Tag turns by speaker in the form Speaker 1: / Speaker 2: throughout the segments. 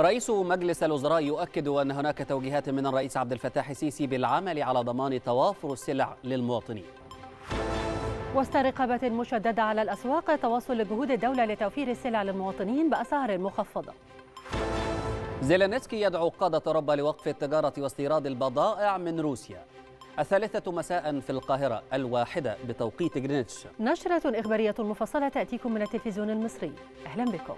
Speaker 1: رئيس مجلس الوزراء يؤكد أن هناك توجيهات من الرئيس عبد الفتاح السيسي بالعمل على ضمان توافر السلع للمواطنين وسط رقابة
Speaker 2: مشددة على الأسواق تواصل جهود الدولة لتوفير السلع للمواطنين بأسعار مخفضة
Speaker 1: زيلانسكي يدعو قادة اوروبا لوقف التجارة واستيراد البضائع من روسيا الثالثة مساء في القاهرة الواحدة بتوقيت جرينتش نشرة
Speaker 2: إخبارية مفصلة تأتيكم من التلفزيون المصري أهلا بكم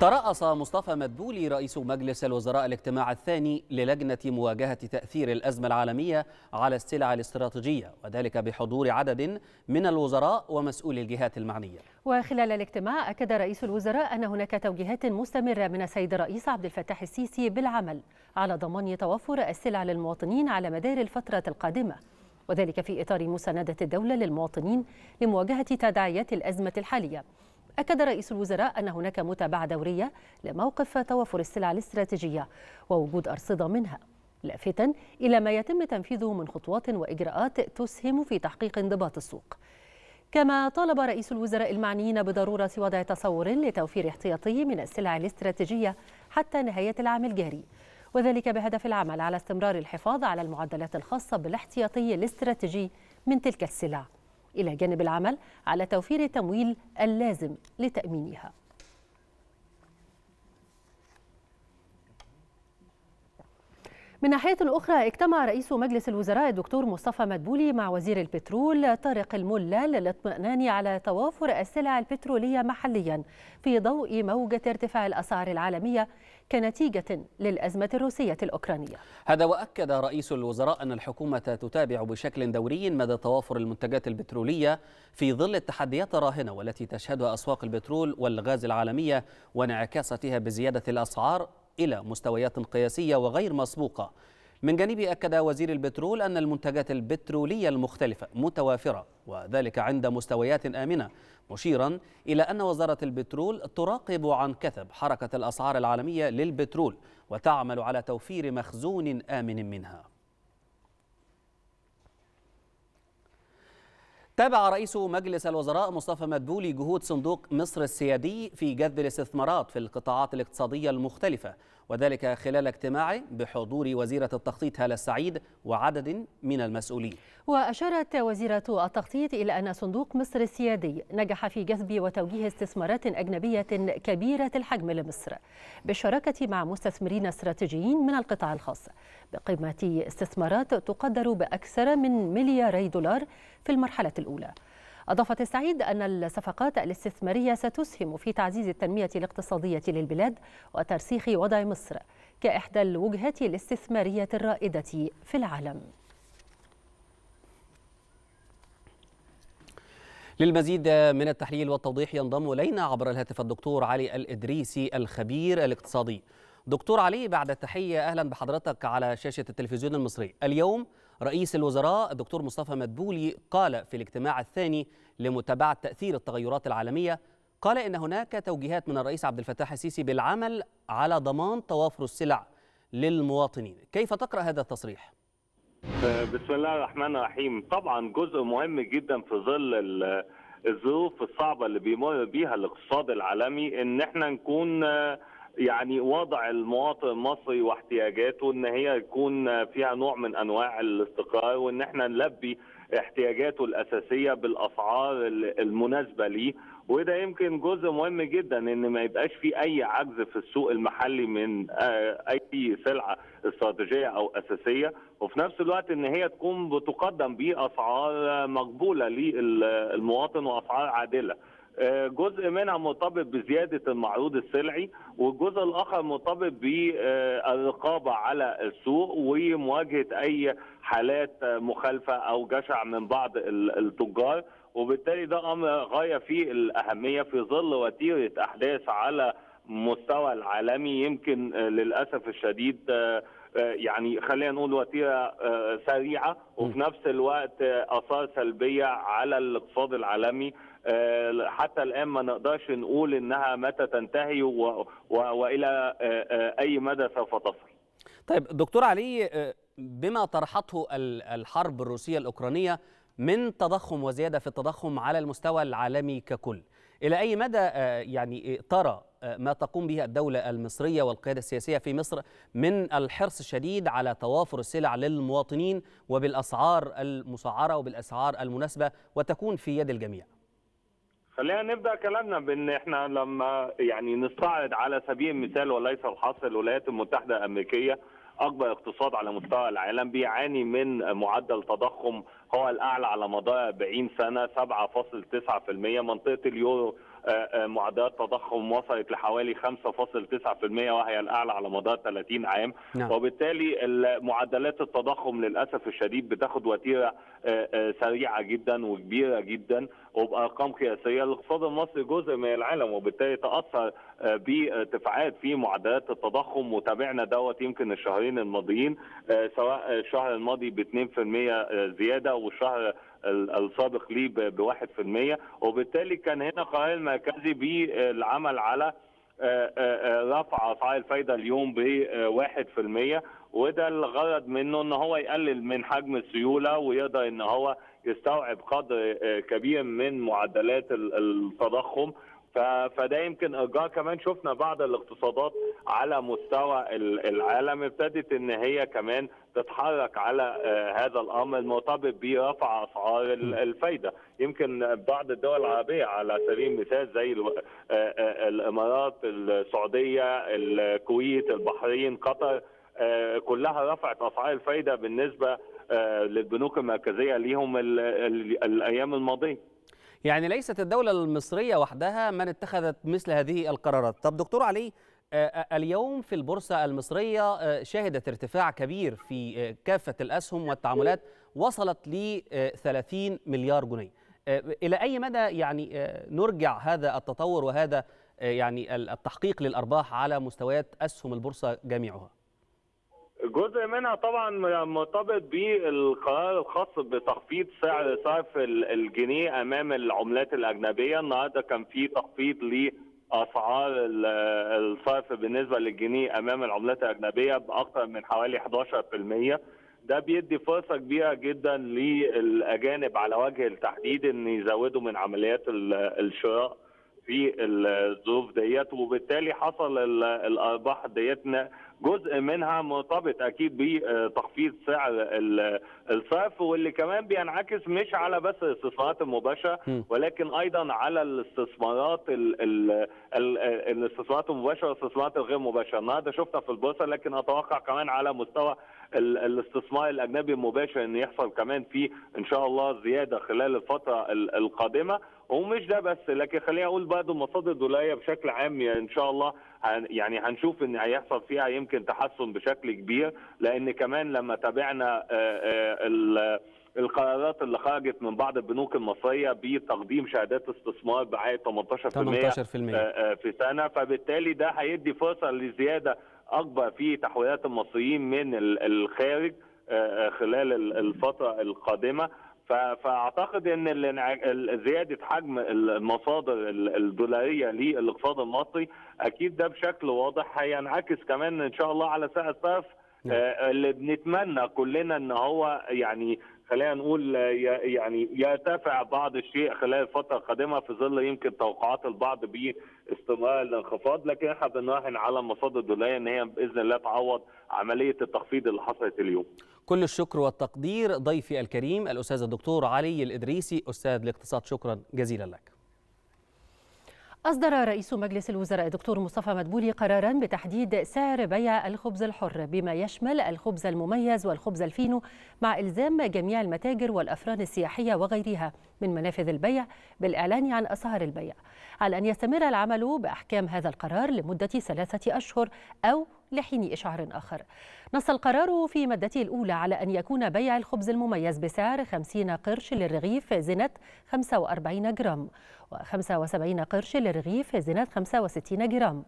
Speaker 1: ترأس مصطفى مدبولي رئيس مجلس الوزراء الاجتماع الثاني للجنة مواجهة تأثير الأزمة العالمية على السلع الاستراتيجية وذلك بحضور عدد من الوزراء ومسؤولي الجهات المعنية
Speaker 2: وخلال الاجتماع أكد رئيس الوزراء أن هناك توجيهات مستمرة من السيد الرئيس عبد الفتاح السيسي بالعمل على ضمان توفر السلع للمواطنين على مدار الفترة القادمة وذلك في إطار مساندة الدولة للمواطنين لمواجهة تداعيات الأزمة الحالية أكد رئيس الوزراء أن هناك متابعة دورية لموقف توفر السلع الاستراتيجية ووجود أرصدة منها لافتا إلى ما يتم تنفيذه من خطوات وإجراءات تسهم في تحقيق انضباط السوق كما طالب رئيس الوزراء المعنيين بضرورة وضع تصور لتوفير احتياطي من السلع الاستراتيجية حتى نهاية العام الجاري وذلك بهدف العمل على استمرار الحفاظ على المعدلات الخاصة بالاحتياطي الاستراتيجي من تلك السلع إلى جانب العمل على توفير التمويل اللازم لتأمينها من ناحية أخرى اجتمع رئيس مجلس الوزراء الدكتور مصطفى مدبولي مع وزير البترول طارق الملا للاطمئنان على توافر السلع البترولية محليا في ضوء موجة ارتفاع الأسعار العالمية كنتيجة للأزمة الروسية الأوكرانية
Speaker 1: هذا وأكد رئيس الوزراء أن الحكومة تتابع بشكل دوري مدى توافر المنتجات البترولية في ظل التحديات الراهنة والتي تشهدها أسواق البترول والغاز العالمية وانعكاستها بزيادة الأسعار إلى مستويات قياسية وغير مسبوقة من جانبه أكد وزير البترول أن المنتجات البترولية المختلفة متوافرة وذلك عند مستويات آمنة مشيرا إلى أن وزارة البترول تراقب عن كثب حركة الأسعار العالمية للبترول وتعمل على توفير مخزون آمن منها تابع رئيس مجلس الوزراء مصطفى مدبولي جهود صندوق مصر السيادي في جذب الاستثمارات في القطاعات الاقتصادية المختلفة وذلك خلال اجتماع بحضور وزيرة التخطيط هالة السعيد وعدد من المسؤولين
Speaker 2: وأشارت وزيرة التخطيط إلى أن صندوق مصر السيادي نجح في جذب وتوجيه استثمارات أجنبية كبيرة الحجم لمصر بالشراكة مع مستثمرين استراتيجيين من القطاع الخاص بقيمة استثمارات تقدر بأكثر من ملياري دولار في المرحلة الأولى أضافت السعيد أن الصفقات الاستثمارية ستسهم في تعزيز التنمية الاقتصادية للبلاد وترسيخ وضع مصر كإحدى الوجهات الاستثمارية الرائدة في العالم
Speaker 1: للمزيد من التحليل والتوضيح ينضم إلينا عبر الهاتف الدكتور علي الإدريسي الخبير الاقتصادي دكتور علي بعد التحية أهلا بحضرتك على شاشة التلفزيون المصري اليوم رئيس الوزراء الدكتور مصطفى مدبولي قال في الاجتماع الثاني لمتابعة تأثير التغيرات العالمية قال إن هناك توجيهات من الرئيس عبد الفتاح السيسي بالعمل على ضمان توافر السلع للمواطنين كيف تقرأ هذا التصريح؟
Speaker 3: بسم الله الرحمن الرحيم طبعا جزء مهم جدا في ظل الظروف الصعبه اللي بيمر بيها الاقتصاد العالمي ان احنا نكون يعني وضع المواطن المصري واحتياجاته ان هي يكون فيها نوع من انواع الاستقرار وان احنا نلبي احتياجاته الاساسيه بالاسعار المناسبه ليه وده يمكن جزء مهم جدا ان ما يبقاش في اي عجز في السوق المحلي من آه، اي سلعه استراتيجيه او اساسيه وفي نفس الوقت ان هي تكون بتقدم باسعار مقبوله للمواطن واسعار عادله آه، جزء منها مرتبط بزيادة المعروض السلعي والجزء الآخر مرتبط بالرقابة آه، على السوق ومواجهة أي حالات مخالفة أو جشع من بعض التجار وبالتالي ده أمر غاية في الأهمية في ظل وتيرة أحداث على مستوى العالمي يمكن آه، للأسف الشديد يعني خلينا نقول وتيره سريعه وفي نفس الوقت اثار سلبيه على الاقتصاد العالمي آه، حتى الان ما نقدرش نقول انها متى تنتهي والى آه، آه، اي مدى سوف تصل.
Speaker 1: طيب دكتور علي بما طرحته الحرب الروسيه الاوكرانيه من تضخم وزياده في التضخم على المستوى العالمي ككل الى اي مدى يعني ترى ما تقوم به الدوله المصريه والقياده السياسيه في مصر من الحرص الشديد على توافر السلع للمواطنين وبالاسعار المسعره وبالاسعار المناسبه وتكون في يد الجميع
Speaker 3: خلينا نبدا كلامنا بان احنا لما يعني نستعرض على سبيل المثال وليس الحصر الولايات المتحده الامريكيه اكبر اقتصاد على مستوى العالم بيعاني من معدل تضخم هو الاعلى على مدار 40 سنه 7.9% منطقه اليورو آه، آه، معدلات تضخم وصلت لحوالي 5.9% وهي الاعلى على مدار 30 عام نعم. وبالتالي معدلات التضخم للاسف الشديد بتاخد وتيره آه، سريعه جدا وكبيره جدا وبارقام قياسيه الاقتصاد المصري جزء من العالم وبالتالي تاثر آه، بارتفاعات في معدلات التضخم وتابعنا دوت يمكن الشهرين الماضيين آه، سواء الشهر الماضي ب 2% آه، زياده والشهر السابق ليه ب 1% وبالتالي كان هنا قرار المركزي بالعمل على رفع اسعار الفايده اليوم ب 1% وده الغرض منه ان هو يقلل من حجم السيوله ويقدر ان هو يستوعب قدر آه، كبير من معدلات التضخم فده يمكن ارجاع كمان شفنا بعض الاقتصادات على مستوى العالم ابتدت ان هي كمان تتحرك على آه، هذا الامر المرتبط برفع اسعار الفايده يمكن بعض الدول العربيه على سبيل المثال زي آه، الامارات السعوديه الكويت البحرين قطر آه، كلها رفعت اسعار الفايده بالنسبه آه، للبنوك المركزيه ليهم الايام الماضيه
Speaker 1: يعني ليست الدولة المصرية وحدها من اتخذت مثل هذه القرارات طب دكتور علي آه، اليوم في البورصة المصرية شهدت ارتفاع كبير في كافة الأسهم والتعاملات وصلت ل 30 مليار جنيه إلى أي مدى يعني نرجع هذا التطور وهذا يعني التحقيق للأرباح على مستويات أسهم البورصة جميعها
Speaker 3: جزء منها طبعا مرتبط بالقرار الخاص بتخفيض سعر صرف الجنيه امام العملات الاجنبيه النهارده كان في تخفيض لاسعار الصرف بالنسبه للجنيه امام العملات الاجنبيه باكثر من حوالي 11% ده بيدي فرصه كبيره جدا للاجانب على وجه التحديد ان يزودوا من عمليات الشراء في الظروف ديت وبالتالي حصل الارباح ديتنا جزء منها مرتبط اكيد بتخفيض سعر الصرف واللي كمان بينعكس مش على بس الاستثمارات المباشره ولكن ايضا على الاستثمارات الاستثمارات المباشره والاستثمارات الغير مباشره النهارده شفنا في البورصه لكن اتوقع كمان على مستوى الاستثمار الاجنبي المباشر ان يحصل كمان فيه ان شاء الله زياده خلال الفتره القادمه ومش ده بس لكن خليني اقول برضه مصادر الدوليه بشكل عام يعني ان شاء الله هن يعني هنشوف ان هيحصل فيها يمكن تحسن بشكل كبير لان كمان لما تابعنا القرارات اللي خرجت من بعض البنوك المصريه بتقديم شهادات استثمار بعائد 18%, 18% في سنه فبالتالي ده هيدي فرصه لزياده اكبر في تحويلات المصريين من الخارج خلال الفتره القادمه فاعتقد ان زياده حجم المصادر الدولاريه للاقتصاد المصري اكيد ده بشكل واضح هينعكس كمان ان شاء الله على سعر نعم. الصرف آه، اللي بنتمنى كلنا ان هو يعني خلينا نقول يعني يرتفع بعض الشيء خلال الفتره القادمه في ظل يمكن توقعات البعض باستمرار الانخفاض لكن احنا بنراهن على مصادر الدولية ان هي باذن الله تعوض عمليه التخفيض اللي حصلت اليوم.
Speaker 1: كل الشكر والتقدير ضيفي الكريم الاستاذ الدكتور علي الادريسي استاذ الاقتصاد شكرا جزيلا لك.
Speaker 2: أصدر رئيس مجلس الوزراء الدكتور مصطفى مدبولي قرارا بتحديد سعر بيع الخبز الحر بما يشمل الخبز المميز والخبز الفينو مع إلزام جميع المتاجر والأفران السياحية وغيرها من منافذ البيع بالإعلان عن أسعار البيع على أن يستمر العمل بأحكام هذا القرار لمدة ثلاثة أشهر أو لحين إشعار آخر نص القرار في مادته الأولى على أن يكون بيع الخبز المميز بسعر 50 قرش للرغيف زنة 45 جرام و75 قرش للرغيف زنة 65 جرام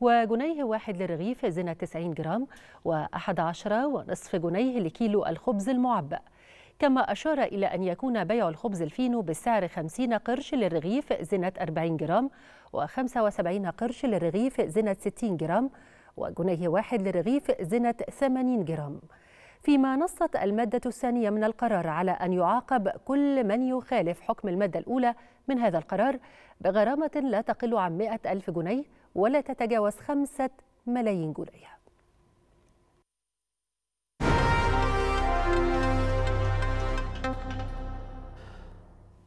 Speaker 2: وجنيه واحد للرغيف زنة 90 جرام و11 ونصف جنيه لكيلو الخبز المعبأ كما أشار إلى أن يكون بيع الخبز الفينو بسعر 50 قرش للرغيف زنة 40 جرام و75 قرش للرغيف زنة 60 جرام وجنيه واحد لرغيف زنة 80 جرام فيما نصت المادة الثانية من القرار على أن يعاقب كل من يخالف حكم المادة الأولى من هذا القرار بغرامة لا تقل عن 100 ألف جنيه ولا تتجاوز 5 ملايين جنيه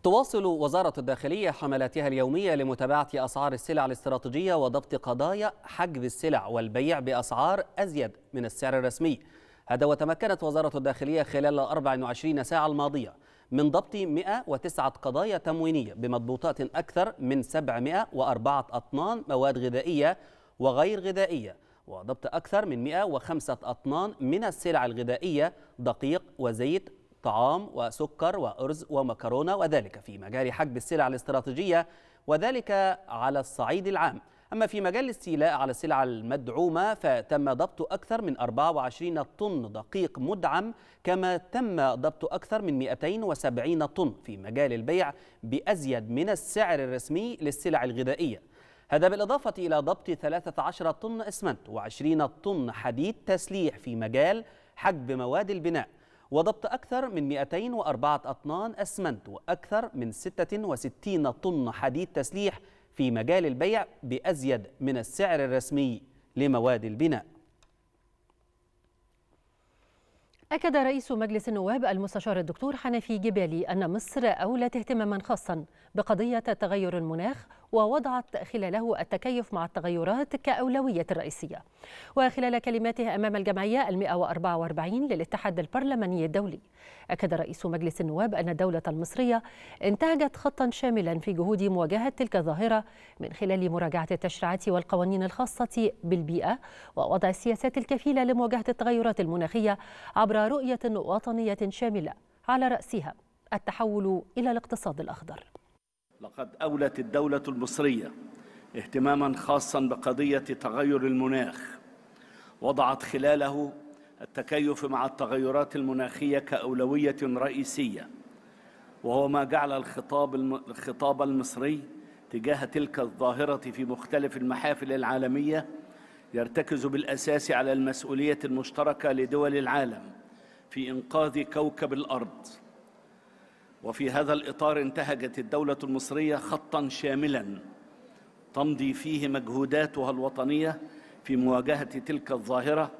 Speaker 1: تواصل وزارة الداخلية حملاتها اليومية لمتابعة أسعار السلع الاستراتيجية وضبط قضايا حجب السلع والبيع بأسعار أزيد من السعر الرسمي هذا وتمكنت وزارة الداخلية خلال 24 ساعة الماضية من ضبط 109 قضايا تموينية بمضبوطات أكثر من 704 أطنان مواد غذائية وغير غذائية وضبط أكثر من 105 أطنان من السلع الغذائية دقيق وزيت طعام وسكر وأرز ومكرونة وذلك في مجال حجب السلع الاستراتيجية وذلك على الصعيد العام أما في مجال الاستيلاء على السلع المدعومة فتم ضبط أكثر من 24 طن دقيق مدعم كما تم ضبط أكثر من 270 طن في مجال البيع بأزيد من السعر الرسمي للسلع الغذائية هذا بالإضافة إلى ضبط 13 طن إسمنت و20 طن حديد تسليح في مجال حجب مواد البناء وضبط أكثر من 204 أطنان أسمنت وأكثر من 66 طن حديد تسليح في مجال البيع بأزيد من السعر الرسمي لمواد البناء
Speaker 2: أكد رئيس مجلس النواب المستشار الدكتور حنفي جبالي أن مصر أولت اهتماما خاصا بقضية تغير المناخ ووضعت خلاله التكيف مع التغيرات كأولوية رئيسية وخلال كلماته أمام الجمعية المئة 144 للاتحاد البرلماني الدولي أكد رئيس مجلس النواب أن الدولة المصرية انتهجت خطا شاملا في جهود مواجهة تلك الظاهرة من خلال مراجعة التشريعات والقوانين الخاصة بالبيئة ووضع السياسات الكفيلة لمواجهة التغيرات المناخية عبر رؤية وطنية شاملة على رأسها التحول إلى الاقتصاد الأخضر
Speaker 4: لقد أولت الدولة المصرية اهتماما خاصا بقضية تغير المناخ وضعت خلاله التكيف مع التغيرات المناخية كأولوية رئيسية وهو ما جعل الخطاب الخطاب المصري تجاه تلك الظاهرة في مختلف المحافل العالمية يرتكز بالأساس على المسؤولية المشتركة لدول العالم في إنقاذ كوكب الأرض وفي هذا الإطار انتهجت الدولة المصرية خطاً شاملاً تمضي فيه مجهوداتها الوطنية في مواجهة تلك الظاهرة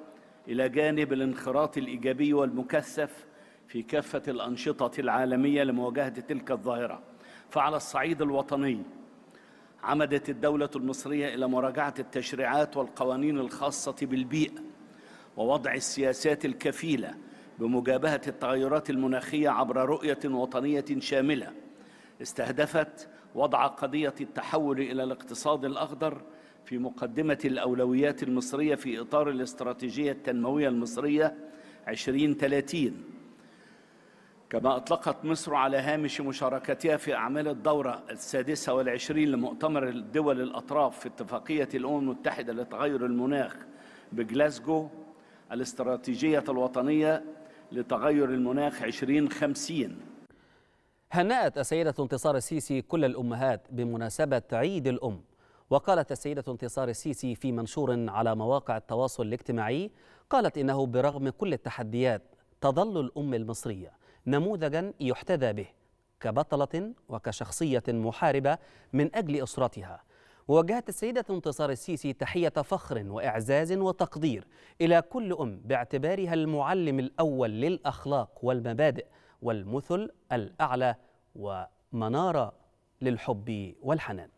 Speaker 4: إلى جانب الانخراط الإيجابي والمكثف في كافة الأنشطة العالمية لمواجهة تلك الظاهرة فعلى الصعيد الوطني عمدت الدولة المصرية إلى مراجعة التشريعات والقوانين الخاصة بالبيئة ووضع السياسات الكفيلة بمجابهة التغيرات المناخية عبر رؤية وطنية شاملة استهدفت وضع قضية التحول إلى الاقتصاد الأخضر في مقدمة الأولويات المصرية في إطار الاستراتيجية التنموية المصرية 2030 كما أطلقت مصر على هامش مشاركتها في أعمال الدورة السادسة والعشرين لمؤتمر الدول الأطراف في اتفاقية الأمم المتحدة لتغير المناخ بجلاسجو الاستراتيجية الوطنية لتغير المناخ 2050
Speaker 1: هنأت السيدة انتصار السيسي كل الأمهات بمناسبة عيد الأم وقالت السيدة انتصار السيسي في منشور على مواقع التواصل الاجتماعي قالت إنه برغم كل التحديات تظل الأم المصرية نموذجا يحتذى به كبطلة وكشخصية محاربة من أجل أسرتها وجهت السيدة انتصار السيسي تحية فخر وإعزاز وتقدير إلى كل أم باعتبارها المعلم الأول للأخلاق والمبادئ والمثل الأعلى ومنارة للحب والحنان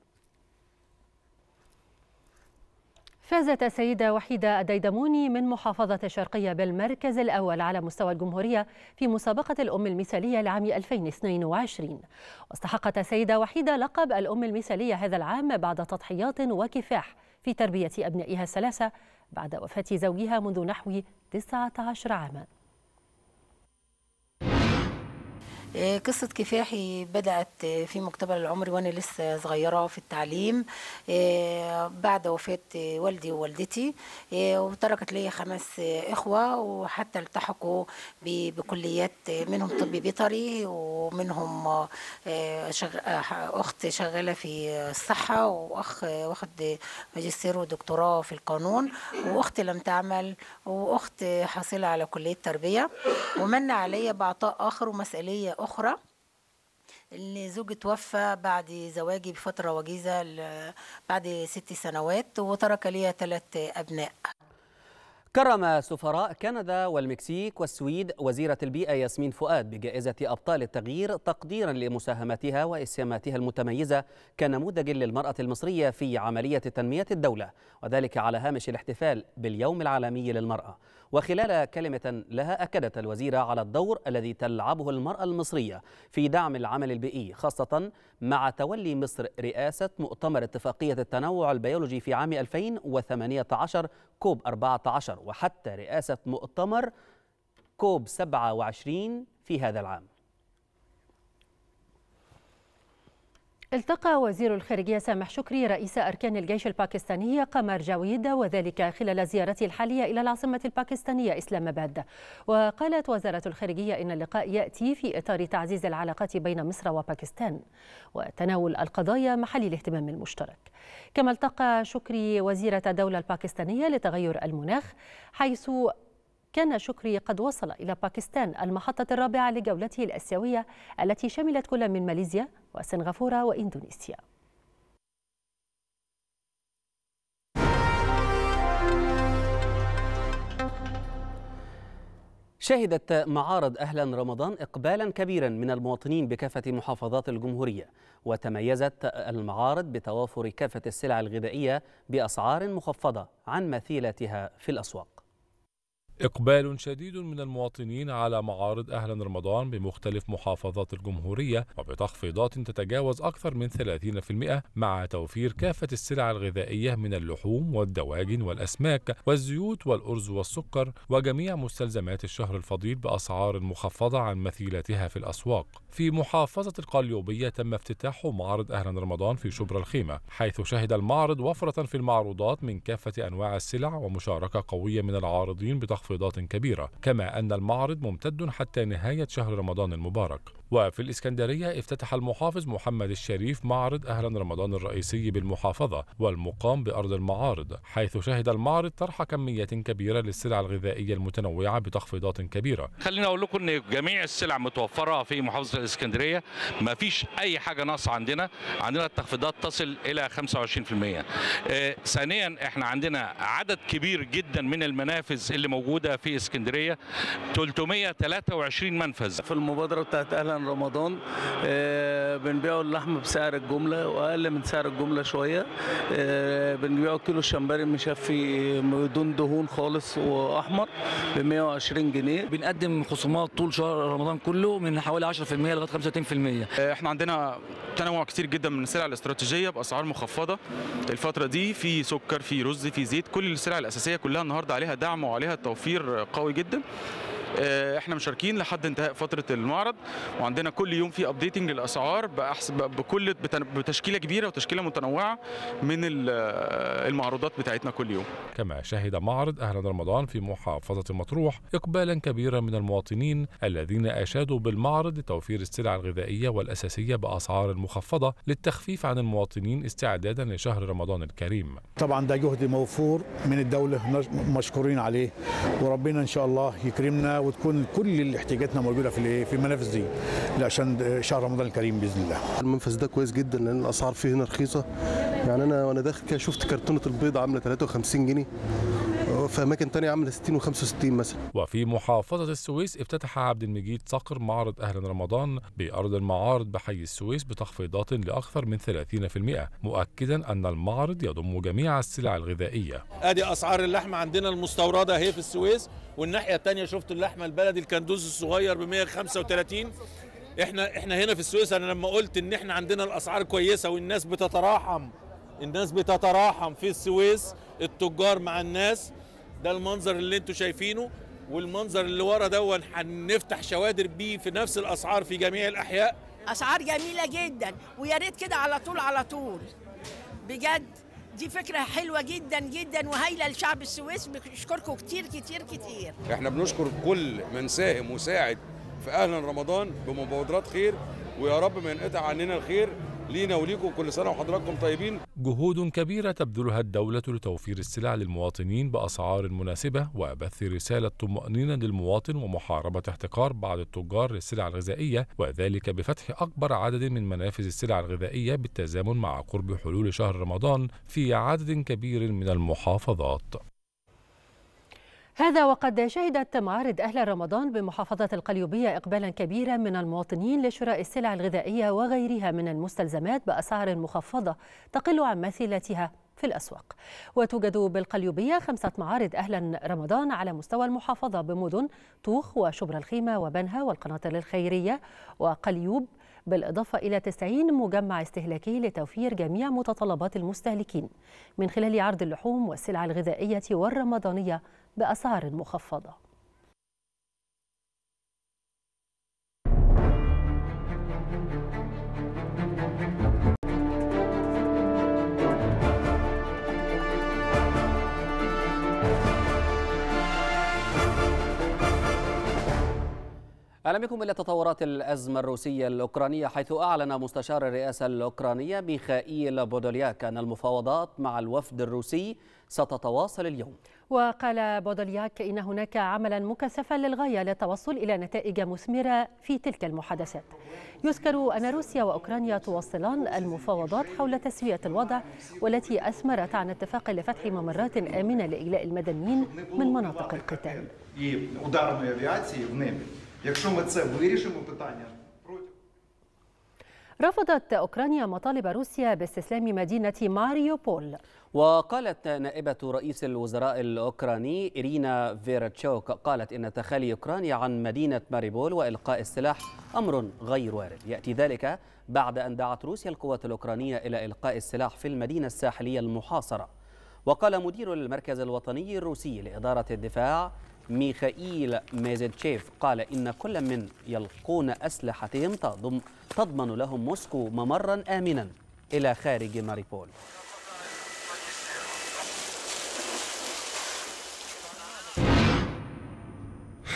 Speaker 2: فازت السيدة وحيدة الديدموني من محافظة الشرقية بالمركز الأول على مستوى الجمهورية في مسابقة الأم المثالية لعام 2022 واستحقت السيدة وحيدة لقب الأم المثالية هذا العام بعد تضحيات وكفاح في تربية أبنائها الثلاثة بعد وفاة زوجها منذ نحو 19 عاماً آه، قصة كفاحي بدأت آه، في مقتبل العمر وأنا لسه
Speaker 5: صغيرة في التعليم آه، بعد وفاة والدي ووالدتي وتركت لي خمس إخوة وحتى التحقوا بكليات منهم طب بيطري ومنهم أخت شغالة في الصحة وأخ واخد ماجستير ودكتوراه في القانون وأخت لم تعمل وأخت حاصلة على كلية تربية ومن علي بعطاء آخر ومسألية أخرى زوجي توفى بعد زواجي بفترة وجيزة بعد ست سنوات وترك لي ثلاث أبناء
Speaker 1: كرم سفراء كندا والمكسيك والسويد وزيرة البيئة ياسمين فؤاد بجائزة أبطال التغيير تقديرا لمساهمتها وإسهاماتها المتميزة كنموذج للمرأة المصرية في عملية تنمية الدولة وذلك على هامش الاحتفال باليوم العالمي للمرأة وخلال كلمة لها أكدت الوزيرة على الدور الذي تلعبه المرأة المصرية في دعم العمل البيئي خاصة مع تولي مصر رئاسة مؤتمر اتفاقية التنوع البيولوجي في عام 2018 كوب 14 وحتى رئاسة مؤتمر كوب 27 في هذا العام
Speaker 2: التقى وزير الخارجية سامح شكري رئيس أركان الجيش الباكستاني قمر جاويد وذلك خلال زيارته الحالية إلى العاصمة الباكستانية إسلام آباد وقالت وزارة الخارجية إن اللقاء يأتي في إطار تعزيز العلاقات بين مصر وباكستان وتناول القضايا محل الاهتمام المشترك كما التقى شكري وزيرة الدولة الباكستانية لتغير المناخ حيث كان شكري قد وصل إلى باكستان المحطة الرابعة لجولته الآسيوية التي شملت كل من ماليزيا وسنغافورة وإندونيسيا
Speaker 1: شهدت معارض أهلا رمضان إقبالا كبيرا من المواطنين بكافة محافظات الجمهورية وتميزت المعارض بتوافر كافة السلع الغذائية بأسعار مخفضة عن مثيلتها في الأسواق
Speaker 6: إقبال شديد من المواطنين على معارض أهلا رمضان بمختلف محافظات الجمهورية وبتخفيضات تتجاوز أكثر من 30% مع توفير كافة السلع الغذائية من اللحوم والدواجن والأسماك والزيوت والأرز والسكر وجميع مستلزمات الشهر الفضيل بأسعار مخفضة عن مثيلتها في الأسواق في محافظة القليوبية تم افتتاح معرض أهلا رمضان في شبرا الخيمة حيث شهد المعرض وفرة في المعروضات من كافة أنواع السلع ومشاركة قوية من العارضين بتخفيضات تخفيضات كبيرة كما أن المعرض ممتد حتى نهاية شهر رمضان المبارك وفي الإسكندرية افتتح المحافظ محمد الشريف معرض أهلا رمضان الرئيسي بالمحافظة والمقام بأرض المعارض حيث شهد المعرض طرح كمية كبيرة للسلع الغذائية المتنوعة بتخفيضات كبيرة خليني أقول لكم أن جميع السلع متوفرة في محافظة الإسكندرية ما فيش أي حاجة ناقصة عندنا عندنا التخفيضات تصل إلى 25% آه، ثانيا احنا عندنا عدد كبير جدا من المنافذ اللي موجودة في إسكندرية 323 منفذ
Speaker 4: في المبادرة بتاعت أهلا عن رمضان آه، بنبيعوا اللحم بسعر الجمله واقل من سعر الجمله شويه آه، بنبيعوا كيلو الشمبري مشفي بدون دهون خالص واحمر ب 120 جنيه بنقدم خصومات طول شهر رمضان
Speaker 6: كله من حوالي 10% لغايه 35% آه، احنا عندنا تنوع كتير جدا من السلع الاستراتيجيه باسعار مخفضه الفتره دي في سكر في رز في زيت كل السلع الاساسيه كلها النهارده عليها دعم وعليها توفير قوي جدا آه، احنا مشاركين لحد انتهاء فتره المعرض وعندنا كل يوم في ابديتنج للاسعار بكل بتشكيله كبيره وتشكيله متنوعه من آه، المعروضات بتاعتنا كل يوم كما شهد معرض اهلا رمضان في محافظه مطروح اقبالا كبيرا من المواطنين الذين اشادوا بالمعرض لتوفير السلع الغذائيه والاساسيه باسعار مخفضه للتخفيف عن المواطنين استعدادا لشهر رمضان الكريم
Speaker 7: طبعا ده جهد موفور من الدوله مشكورين عليه وربنا ان شاء الله يكرمنا وتكون كل احتياجاتنا موجوده في في المنافس دي عشان شهر رمضان الكريم باذن الله. المنفذ ده كويس جدا لان الاسعار فيه هنا رخيصه يعني انا وانا داخل كده شفت كرتونه البيض عامله 53 جنيه في اماكن ثانيه عامله 60 و65 مثلا
Speaker 6: وفي محافظه السويس افتتح عبد المجيد صقر معرض اهلا رمضان بارض المعارض بحي السويس بتخفيضات لاكثر من 30% مؤكدا ان المعرض يضم جميع السلع الغذائيه ادي اسعار اللحمه عندنا
Speaker 3: المستورده اهي في السويس والناحيه الثانيه شفتوا اللحمه البلدي الكندوز الصغير ب 135 احنا احنا هنا في السويس انا لما قلت ان احنا عندنا الاسعار كويسه والناس بتتراحم الناس بتتراحم في السويس التجار مع الناس ده المنظر اللي انتم شايفينه والمنظر اللي ورا دون هنفتح شوادر بيه في نفس الاسعار في جميع الاحياء
Speaker 5: اسعار جميله جدا ويا ريت كده على طول على طول بجد دي فكرة حلوة جدا جدا وهايلة لشعب السويس بنشكركم كتير كتير كتير
Speaker 6: احنا بنشكر كل من ساهم وساعد في أهلا رمضان بمبادرات خير ويا رب ما ينقطع عننا الخير لينا وليكم كل سنة وحضراتكم طيبين جهود كبيرة تبذلها الدولة لتوفير السلع للمواطنين بأسعار مناسبة وبث رسالة طمأنينة للمواطن ومحاربة احتكار بعض التجار للسلع الغذائية وذلك بفتح أكبر عدد من منافذ السلع الغذائية بالتزامن مع قرب حلول شهر رمضان في عدد كبير من المحافظات
Speaker 2: هذا وقد شهدت معارض أهل رمضان بمحافظة القليوبية إقبالا كبيرا من المواطنين لشراء السلع الغذائية وغيرها من المستلزمات بأسعار مخفضة تقل عن مثيلتها في الأسواق وتوجد بالقليوبية خمسة معارض أهلا رمضان على مستوى المحافظة بمدن طوخ وشبرا الخيمة وبنها والقناطر الخيرية وقليوب بالإضافة إلى 90 مجمع استهلاكي لتوفير جميع متطلبات المستهلكين من خلال عرض اللحوم والسلع الغذائية والرمضانية بأسعار مخفضة
Speaker 1: أهلا بكم إلى تطورات الأزمة الروسية الأوكرانية حيث أعلن مستشار الرئاسة الأوكرانية ميخائيل بودولياك أن المفاوضات مع الوفد الروسي ستتواصل اليوم
Speaker 2: وقال بودلياك إن هناك عملا مكثفا للغاية للتوصل إلى نتائج مثمرة في تلك المحادثات يذكر أن روسيا وأوكرانيا تواصلان المفاوضات حول تسوية الوضع والتي أثمرت عن اتفاق لفتح ممرات آمنة لإجلاء المدنيين من مناطق القتال رفضت أوكرانيا مطالب روسيا باستسلام مدينة ماريوبول
Speaker 1: وقالت نائبة رئيس الوزراء الأوكراني إيرينا فيرتشوك قالت إن تخلي أوكرانيا عن مدينة ماريبول وإلقاء السلاح أمر غير وارد يأتي ذلك بعد أن دعت روسيا القوات الأوكرانية إلى إلقاء السلاح في المدينة الساحلية المحاصرة وقال مدير المركز الوطني الروسي لإدارة الدفاع ميخائيل ميزنتشيف قال إن كل من يلقون أسلحتهم تضمن لهم موسكو ممرا آمنا إلى خارج
Speaker 6: ماريبول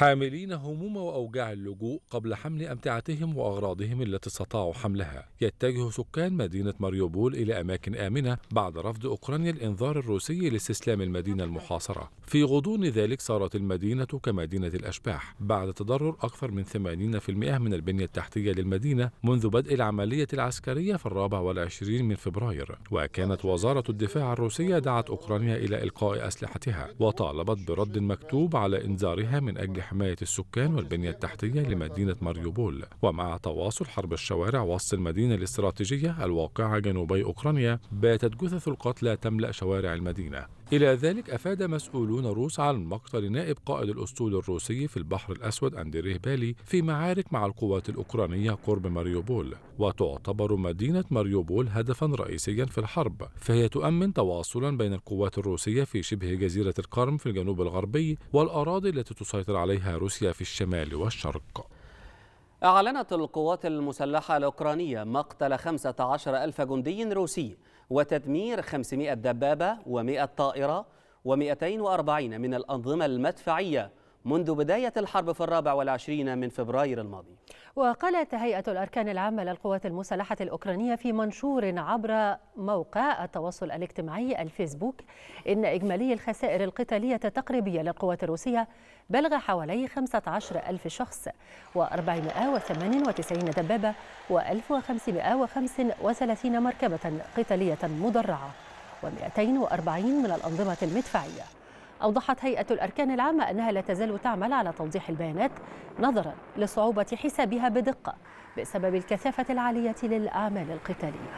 Speaker 6: حاملين هموم وأوجاع اللجوء قبل حمل أمتعتهم وأغراضهم التي استطاعوا حملها يتجه سكان مدينة ماريوبول إلى أماكن آمنة بعد رفض أوكرانيا الإنذار الروسي لاستسلام المدينة المحاصرة في غضون ذلك صارت المدينة كمدينة الأشباح بعد تضرر أكثر من 80% من البنية التحتية للمدينة منذ بدء العملية العسكرية في الرابع والعشرين من فبراير وكانت وزارة الدفاع الروسية دعت أوكرانيا إلى إلقاء أسلحتها وطالبت برد مكتوب على إنذارها من أجل حماية السكان والبنية التحتية لمدينة ماريوبول ومع تواصل حرب الشوارع وسط المدينة الاستراتيجية الواقعة جنوبي أوكرانيا باتت جثث القتلى تملأ شوارع المدينة إلى ذلك أفاد مسؤولون روس عن مقتل نائب قائد الأسطول الروسي في البحر الأسود أندريه بالي في معارك مع القوات الأوكرانية قرب ماريوبول وتعتبر مدينة ماريوبول هدفا رئيسيا في الحرب فهي تؤمن تواصلا بين القوات الروسية في شبه جزيرة القرم في الجنوب الغربي والأراضي التي تسيطر عليها روسيا في الشمال والشرق
Speaker 1: أعلنت القوات المسلحة الأوكرانية مقتل 15 ألف جندي روسي وتدمير 500 دبابة و100 طائرة و240 من الأنظمة المدفعية منذ بداية الحرب في الرابع والعشرين من فبراير الماضي
Speaker 2: وقالت هيئة الأركان العامة للقوات المسلحة الأوكرانية في منشور عبر موقع التواصل الاجتماعي الفيسبوك إن إجمالي الخسائر القتالية التقريبية للقوات الروسية بلغ حوالي 15 ألف شخص و498 دبابة و1535 مركبة قتالية مدرعة و240 من الأنظمة المدفعية أوضحت هيئة الأركان العامة أنها لا تزال تعمل على توضيح البيانات نظرا لصعوبة حسابها بدقة بسبب الكثافة العالية للأعمال القتالية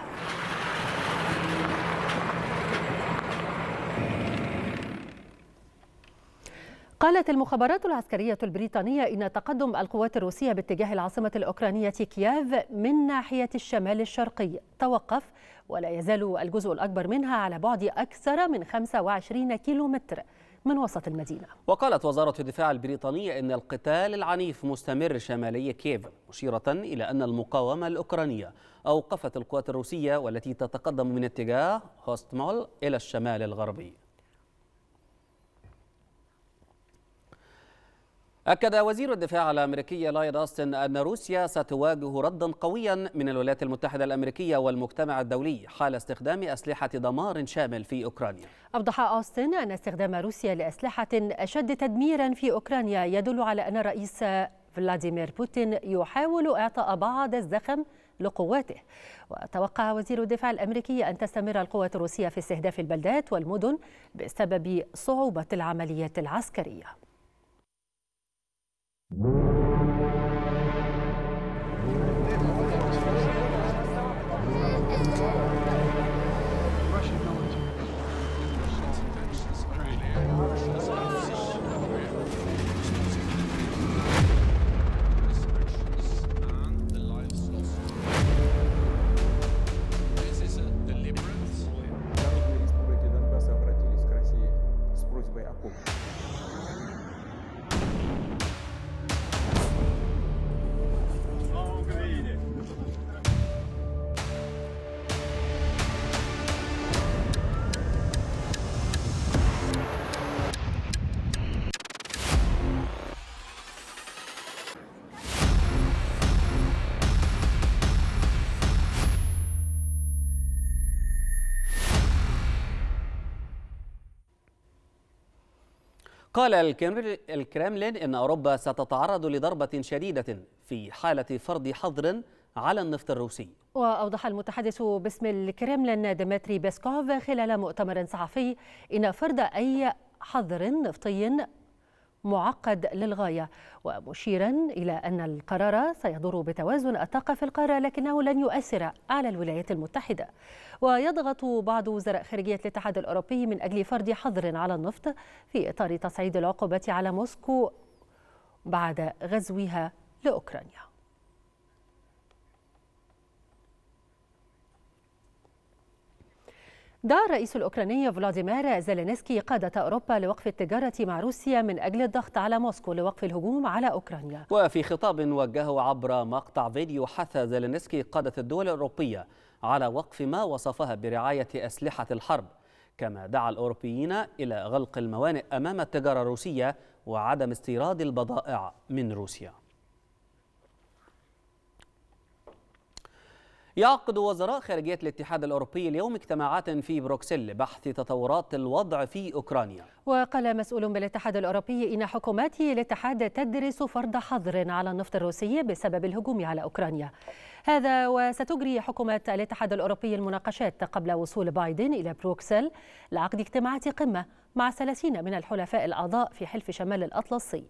Speaker 2: قالت المخابرات العسكرية البريطانية إن تقدم القوات الروسية باتجاه العاصمة الأوكرانية كييف من ناحية الشمال الشرقي توقف ولا يزال الجزء الأكبر منها على بعد أكثر من 25 كيلومتر من وسط المدينة
Speaker 1: وقالت وزارة الدفاع البريطانية إن القتال العنيف مستمر شمالي كييف مشيرة إلى أن المقاومة الأوكرانية أوقفت القوات الروسية والتي تتقدم من اتجاه هوستمول إلى الشمال الغربي أكد وزير الدفاع الأمريكي لايد أوستن أن روسيا ستواجه ردا قويا من الولايات المتحدة الأمريكية والمجتمع الدولي حال استخدام أسلحة دمار شامل في أوكرانيا
Speaker 2: أوضح أوستن أن استخدام روسيا لأسلحة أشد تدميرا في أوكرانيا يدل على أن الرئيس فلاديمير بوتين يحاول إعطاء بعض الزخم لقواته وتوقع وزير الدفاع الأمريكي أن تستمر القوات الروسية في استهداف البلدات والمدن بسبب صعوبة العمليات العسكرية
Speaker 1: قال الكرملين إن أوروبا ستتعرض لضربة شديدة في حالة فرض حظر على النفط الروسي
Speaker 2: وأوضح المتحدث باسم الكرملين ديمتري بيسكوف خلال مؤتمر صحفي إن فرض أي حظر نفطي معقد للغاية ومشيرا إلى أن القرار سيضر بتوازن الطاقة في القارة لكنه لن يؤثر على الولايات المتحدة ويضغط بعض وزراء خارجية الاتحاد الأوروبي من أجل فرض حظر على النفط في إطار تصعيد العقوبات على موسكو بعد غزوها لأوكرانيا دعا الرئيس الأوكراني فلاديمير زيلينسكي قادة أوروبا لوقف التجارة مع روسيا من أجل الضغط على موسكو لوقف الهجوم على أوكرانيا
Speaker 1: وفي خطاب وجهه عبر مقطع فيديو حث زيلينسكي قادة الدول الأوروبية على وقف ما وصفها برعاية أسلحة الحرب كما دعا الأوروبيين إلى غلق الموانئ أمام التجارة الروسية وعدم استيراد البضائع من روسيا يعقد وزراء خارجية الاتحاد الأوروبي اليوم اجتماعات في بروكسل لبحث تطورات الوضع في أوكرانيا
Speaker 2: وقال مسؤول بالاتحاد الأوروبي إن حكومات الاتحاد تدرس فرض حظر على النفط الروسي بسبب الهجوم على أوكرانيا هذا وستجري حكومات الاتحاد الأوروبي المناقشات قبل وصول بايدن إلى بروكسل لعقد اجتماعات قمة مع 30 من الحلفاء الأعضاء في حلف شمال الأطلسي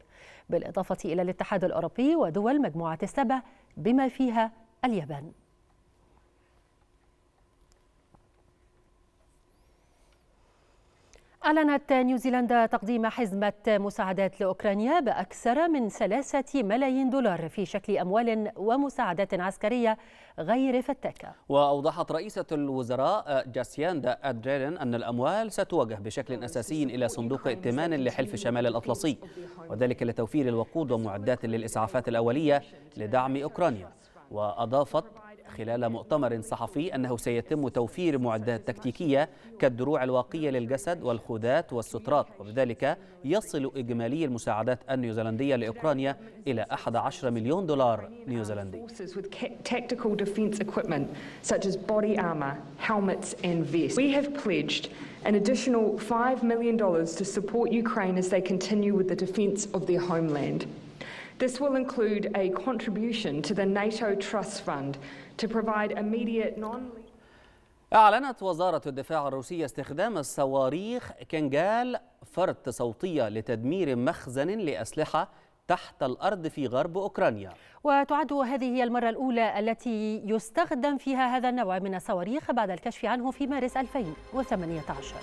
Speaker 2: بالإضافة إلى الاتحاد الأوروبي ودول مجموعة السبع بما فيها اليابان أعلنت نيوزيلندا تقديم حزمة مساعدات لأوكرانيا بأكثر من ثلاثة ملايين دولار في شكل أموال ومساعدات عسكرية غير فتاكة
Speaker 1: وأوضحت رئيسة الوزراء جاسياندا أدريرين أن الأموال ستوجه بشكل أساسي إلى صندوق ائتمان لحلف شمال الأطلسي وذلك لتوفير الوقود ومعدات للإسعافات الأولية لدعم أوكرانيا وأضافت خلال مؤتمر صحفي أنه سيتم توفير معدات تكتيكية كالدروع الواقية للجسد والخوذات والسترات وبذلك يصل إجمالي المساعدات النيوزيلندية لأوكرانيا إلى 11 مليون دولار نيوزيلندي
Speaker 3: an additional $5 million to support Ukraine as they continue with the defence of their homeland. This will include a contribution to the NATO Trust Fund to provide immediate non أعلنت
Speaker 1: وزارة الدفاع الروسية استخدام الصواريخ كنجال فرط صوتية لتدمير مخزن لأسلحة تحت الأرض في غرب أوكرانيا
Speaker 2: وتعد هذه هي المرة الأولى التي يستخدم فيها هذا النوع من الصواريخ بعد الكشف عنه في مارس 2018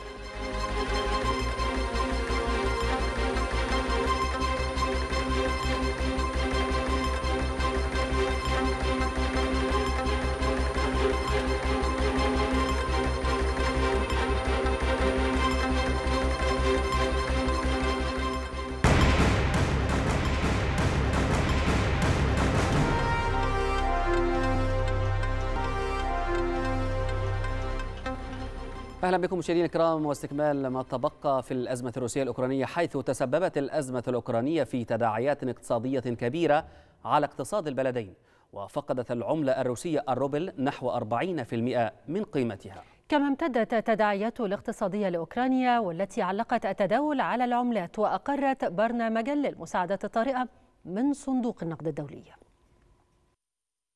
Speaker 1: اهلا بكم مشاهدينا الكرام واستكمال ما تبقى في الازمه الروسيه الاوكرانيه حيث تسببت الازمه الاوكرانيه في تداعيات اقتصاديه كبيره على اقتصاد البلدين وفقدت العمله الروسيه الروبل نحو 40% من قيمتها
Speaker 2: كما امتدت التداعيات الاقتصادية لأوكرانيا والتي علقت التداول على العملات وأقرت برنامجا للمساعدات الطارئة من صندوق النقد الدولي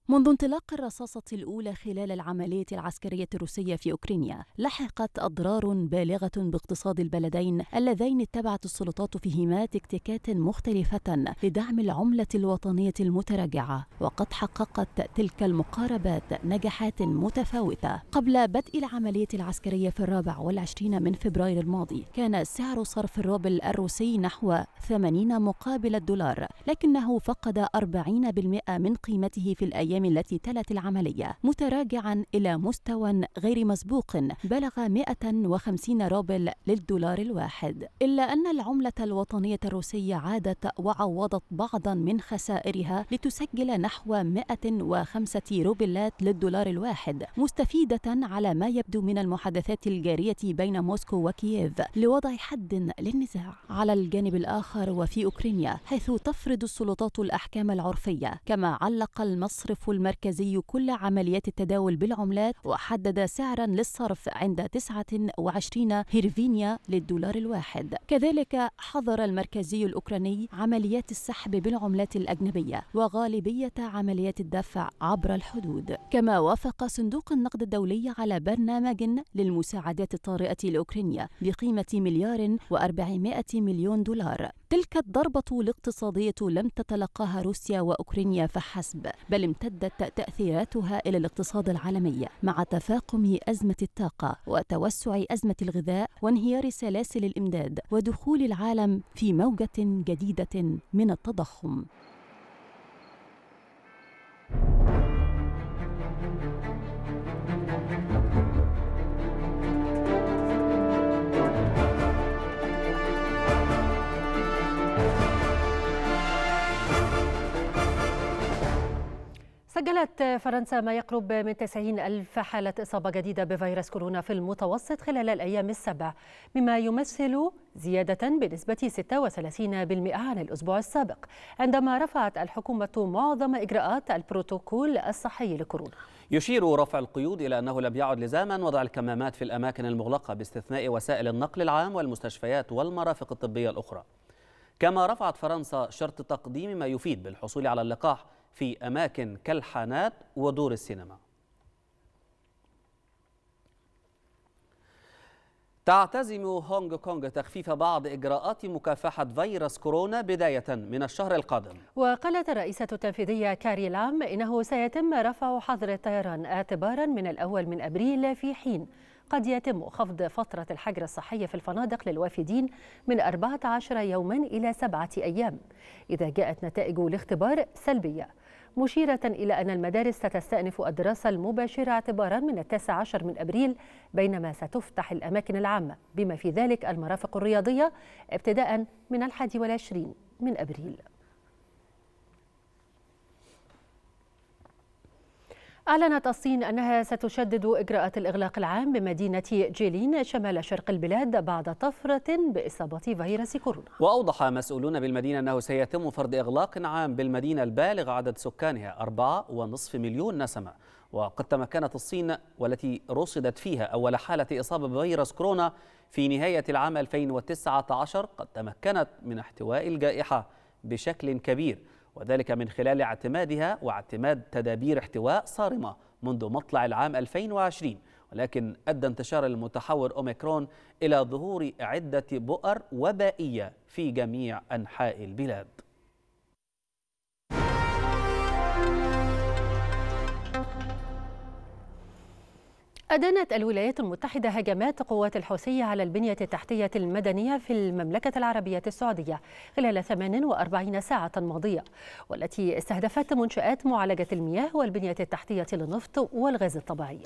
Speaker 8: منذ انطلاق الرصاصة الأولى خلال العملية العسكرية الروسية في أوكرانيا، لحقت أضرار بالغة باقتصاد البلدين اللذين اتبعت السلطات فيهما تكتيكات مختلفة لدعم العملة الوطنية المتراجعة، وقد حققت تلك المقاربات نجاحات متفاوتة. قبل بدء العملية العسكرية في الرابع والعشرين من فبراير الماضي، كان سعر صرف الروبل الروسي نحو 80 مقابل الدولار، لكنه فقد 40% من قيمته في الأيام الأيام التي تلت العملية متراجعا إلى مستوى غير مسبوق بلغ 150 روبل للدولار الواحد إلا أن العملة الوطنية الروسية عادت وعوضت بعضا من خسائرها لتسجل نحو 105 روبلات للدولار الواحد مستفيدة على ما يبدو من المحادثات الجارية بين موسكو وكييف لوضع حد للنزاع على الجانب الآخر وفي أوكرانيا حيث تفرض السلطات الأحكام العرفية كما علق المصرف المركزي كل عمليات التداول بالعملات وحدد سعرا للصرف عند 29 هيرفينيا للدولار الواحد كذلك حظر المركزي الأوكراني عمليات السحب بالعملات الأجنبية وغالبية عمليات الدفع عبر الحدود كما وافق صندوق النقد الدولي على برنامج للمساعدات الطارئة لأوكرانيا بقيمة مليار وأربعمائة مليون دولار تلك الضربة الاقتصادية لم تتلقاها روسيا وأوكرانيا فحسب بل امتد امتدت تأثيراتها إلى الاقتصاد العالمي مع تفاقم أزمة الطاقة وتوسع أزمة الغذاء وانهيار سلاسل الإمداد ودخول العالم في موجة جديدة من التضخم
Speaker 2: سجلت فرنسا ما يقرب من 90 ألف حالة إصابة جديدة بفيروس كورونا في المتوسط خلال الأيام السبع مما يمثل زيادة بنسبة 36% عن الأسبوع السابق عندما رفعت الحكومة معظم إجراءات البروتوكول الصحي لكورونا
Speaker 1: يشير رفع القيود إلى أنه لم يعد لزاما وضع الكمامات في الأماكن المغلقة باستثناء وسائل النقل العام والمستشفيات والمرافق الطبية الأخرى كما رفعت فرنسا شرط تقديم ما يفيد بالحصول على اللقاح في أماكن كالحانات ودور السينما تعتزم هونغ كونغ تخفيف بعض إجراءات مكافحة فيروس كورونا بداية من الشهر القادم
Speaker 2: وقالت الرئيسة التنفيذية كاري لام إنه سيتم رفع حظر الطيران اعتبارا من الأول من أبريل في حين قد يتم خفض فترة الحجر الصحي في الفنادق للوافدين من 14 يوما إلى سبعة أيام إذا جاءت نتائج الاختبار سلبية مشيرة إلى أن المدارس ستستأنف الدراسة المباشرة اعتبارا من التاسع عشر من أبريل بينما ستفتح الأماكن العامة بما في ذلك المرافق الرياضية ابتداء من الحادي والعشرين من أبريل أعلنت الصين أنها ستشدد إجراءات الإغلاق العام بمدينة جيلين شمال شرق البلاد بعد طفرة بإصابة فيروس كورونا
Speaker 1: وأوضح مسؤولون بالمدينة أنه سيتم فرض إغلاق عام بالمدينة البالغ عدد سكانها 4.5 مليون نسمة وقد تمكنت الصين والتي رصدت فيها أول حالة إصابة بفيروس كورونا في نهاية العام 2019 قد تمكنت من احتواء الجائحة بشكل كبير وذلك من خلال اعتمادها واعتماد تدابير احتواء صارمة منذ مطلع العام 2020 ولكن أدى انتشار المتحور أوميكرون إلى ظهور عدة بؤر وبائية في جميع أنحاء البلاد
Speaker 2: أدانت الولايات المتحدة هجمات قوات الحوثية على البنية التحتية المدنية في المملكة العربية السعودية خلال 48 ساعة ماضية والتي استهدفت منشآت معالجة المياه والبنية التحتية للنفط والغاز الطبيعي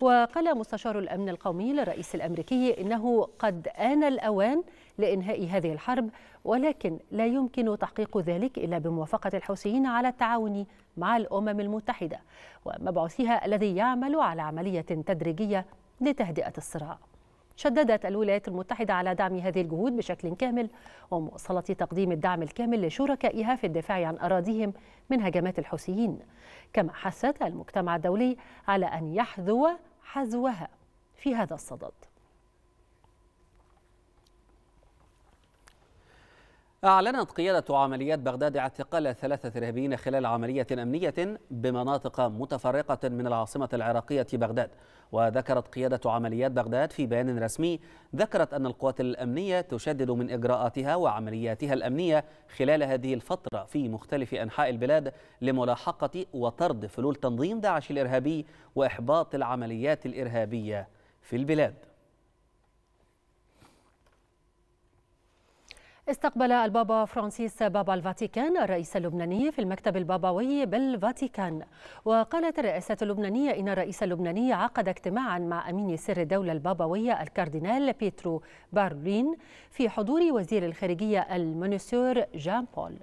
Speaker 2: وقال مستشار الأمن القومي للرئيس الأمريكي إنه قد آن الأوان لإنهاء هذه الحرب ولكن لا يمكن تحقيق ذلك إلا بموافقة الحوثيين على التعاون مع الأمم المتحدة ومبعوثها الذي يعمل على عملية تدريجية لتهدئة الصراع شددت الولايات المتحدة على دعم هذه الجهود بشكل كامل ومواصلة تقديم الدعم الكامل لشركائها في الدفاع عن أراضيهم من هجمات الحوثيين كما حثت المجتمع الدولي على أن يحذو حذوها في هذا الصدد
Speaker 1: أعلنت قيادة عمليات بغداد اعتقال ثلاثة إرهابيين خلال عملية أمنية بمناطق متفرقة من العاصمة العراقية بغداد وذكرت قيادة عمليات بغداد في بيان رسمي ذكرت أن القوات الأمنية تشدد من إجراءاتها وعملياتها الأمنية خلال هذه الفترة في مختلف أنحاء البلاد لملاحقة وطرد فلول تنظيم داعش الإرهابي وإحباط العمليات الإرهابية في البلاد
Speaker 2: استقبل البابا فرانسيس بابا الفاتيكان الرئيس اللبناني في المكتب البابوي بالفاتيكان وقالت الرئاسة اللبنانية إن الرئيس اللبناني عقد اجتماعا مع أمين سر الدولة البابوية الكاردينال بيترو بارلين في حضور وزير الخارجية المونسور جان بول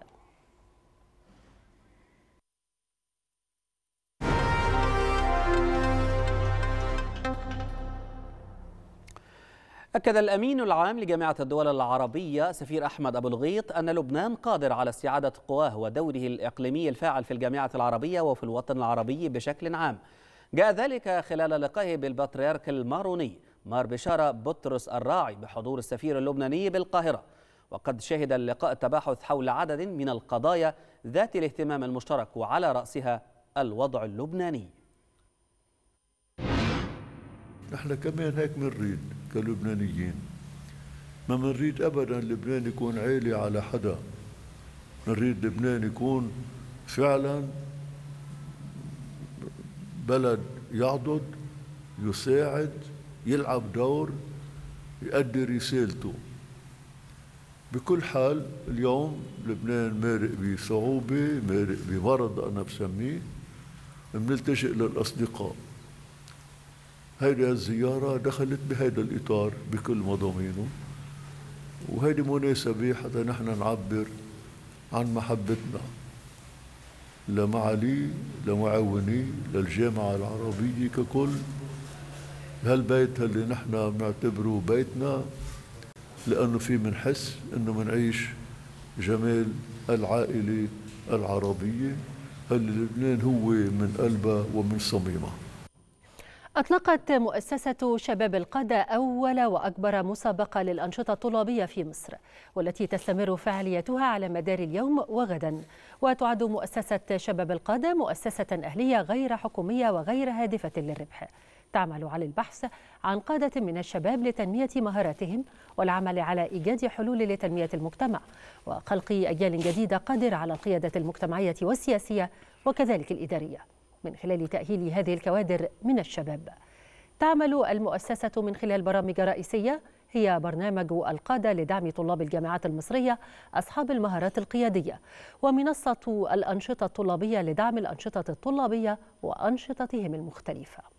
Speaker 1: أكد الأمين العام لجامعة الدول العربية سفير أحمد أبو الغيط أن لبنان قادر على استعادة قواه ودوره الإقليمي الفاعل في الجامعة العربية وفي الوطن العربي بشكل عام جاء ذلك خلال لقائه بالبطريرك الماروني مار بشارة بطرس الراعي بحضور السفير اللبناني بالقاهرة وقد شهد اللقاء التباحث حول عدد من القضايا ذات الاهتمام المشترك وعلى رأسها الوضع اللبناني
Speaker 7: نحن كمان هيك بنريد كلبنانيين ما بنريد ابدا لبنان يكون عالي على حدا بنريد لبنان يكون فعلا بلد يعضد يساعد يلعب دور يؤدي رسالته بكل حال اليوم لبنان مارق بصعوبة مارق بمرض أنا بسميه بنلتجئ للأصدقاء هيدي الزيارة دخلت بهيدا الإطار بكل مضامينه وهيدي مناسبة حتى نحن نعبر عن محبتنا لمعالي لمعاوني للجامعة العربية ككل هالبيت اللي نحن بنعتبره بيتنا لأنه في منحس أنه منعيش جمال العائلة العربية اللي لبنان هو من قلبها ومن صميمها
Speaker 2: أطلقت مؤسسة شباب القادة أول وأكبر مسابقة للأنشطة الطلابية في مصر والتي تستمر فعاليتها على مدار اليوم وغدا وتعد مؤسسة شباب القادة مؤسسة أهلية غير حكومية وغير هادفة للربح تعمل على البحث عن قادة من الشباب لتنمية مهاراتهم والعمل على إيجاد حلول لتنمية المجتمع وخلق أجيال جديدة قادرة على القيادة المجتمعية والسياسية وكذلك الإدارية من خلال تأهيل هذه الكوادر من الشباب تعمل المؤسسة من خلال برامج رئيسية هي برنامج القادة لدعم طلاب الجامعات المصرية أصحاب المهارات القيادية ومنصة الأنشطة الطلابية لدعم الأنشطة الطلابية وأنشطتهم المختلفة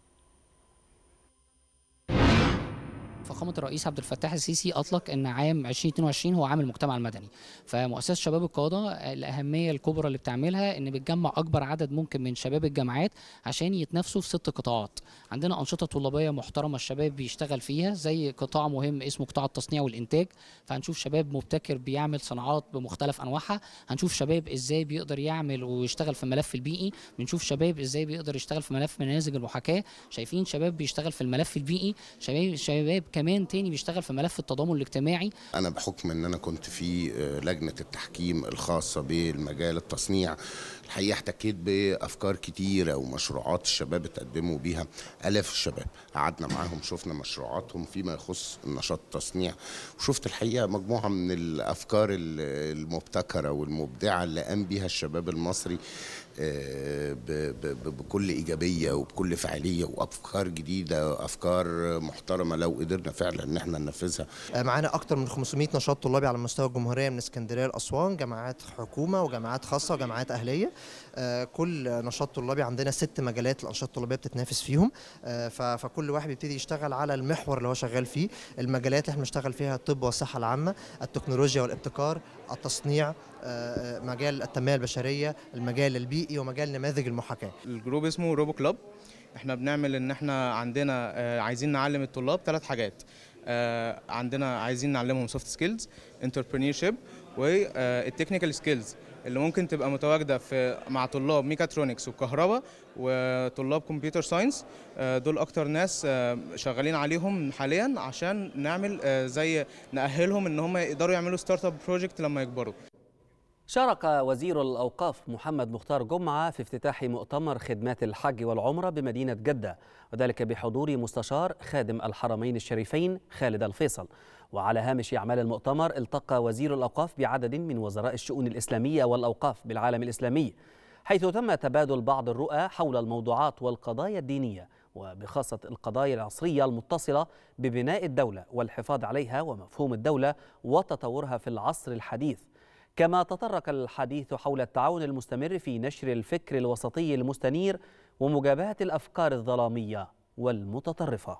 Speaker 5: فخامه الرئيس عبد الفتاح السيسي اطلق ان عام 2022 هو عام المجتمع المدني فمؤسسه شباب القاده الاهميه الكبرى اللي بتعملها ان بتجمع اكبر عدد ممكن من شباب الجامعات عشان يتنافسوا في ست قطاعات عندنا انشطه طلابيه محترمه الشباب بيشتغل فيها زي قطاع مهم اسمه قطاع التصنيع والانتاج فهنشوف شباب مبتكر بيعمل صناعات بمختلف انواعها هنشوف شباب ازاي بيقدر يعمل ويشتغل في الملف البيئي بنشوف شباب ازاي بيقدر يشتغل في ملف منازل المحاكاه شايفين شباب بيشتغل في الملف البيئي شباب شباب كمان تاني بيشتغل في ملف التضامن الاجتماعي
Speaker 3: انا بحكم ان انا كنت في آه، لجنه التحكيم الخاصه بالمجال التصنيع الحقيقه احتكيت بافكار كتيره ومشروعات الشباب اتقدموا بيها الاف الشباب قعدنا معاهم شفنا مشروعاتهم فيما يخص النشاط التصنيع وشفت الحقيقه مجموعه من الافكار المبتكره والمبدعه اللي قام بيها الشباب المصري آه، بكل ايجابيه وبكل فعاليه وافكار جديده افكار محترمه لو قدرنا فعلا ان احنا ننفذها
Speaker 2: آه، معانا اكتر من 500 نشاط طلابي على مستوى الجمهوريه من اسكندريه لاسوان جامعات حكومه وجامعات خاصه وجامعات اهليه آه، كل نشاط طلابي عندنا ست مجالات الانشطه الطلابيه بتتنافس فيهم فكل واحد بيبتدي يشتغل على المحور اللي هو شغال فيه المجالات اللي احنا بنشتغل فيها الطب والصحه العامه التكنولوجيا والابتكار التصنيع آه، آه، مجال التنميه البشريه المجال البيئي ومجال نماذج المحاكاه
Speaker 8: الجروب اسمه روبو كلاب احنا بنعمل ان احنا عندنا آه، عايزين نعلم الطلاب ثلاث حاجات عندنا عايزين نعلمهم سوفت سكيلز انتربرينورشيب والتكنيكال سكيلز اللي ممكن تبقى متواجده في مع طلاب ميكاترونكس وكهرباء وطلاب كمبيوتر ساينس دول اكتر ناس شغالين عليهم
Speaker 1: حاليا عشان نعمل زي ناهلهم ان هم يقدروا يعملوا ستارت اب بروجكت لما يكبروا شارك وزير الأوقاف محمد مختار جمعة في افتتاح مؤتمر خدمات الحج والعمرة بمدينة جدة وذلك بحضور مستشار خادم الحرمين الشريفين خالد الفيصل وعلى هامش أعمال المؤتمر التقى وزير الأوقاف بعدد من وزراء الشؤون الإسلامية والأوقاف بالعالم الإسلامي حيث تم تبادل بعض الرؤى حول الموضوعات والقضايا الدينية وبخاصة القضايا العصرية المتصلة ببناء الدولة والحفاظ عليها ومفهوم الدولة وتطورها في العصر الحديث كما تطرق الحديث حول التعاون المستمر في نشر الفكر الوسطي المستنير ومجابهة الأفكار الظلامية والمتطرفة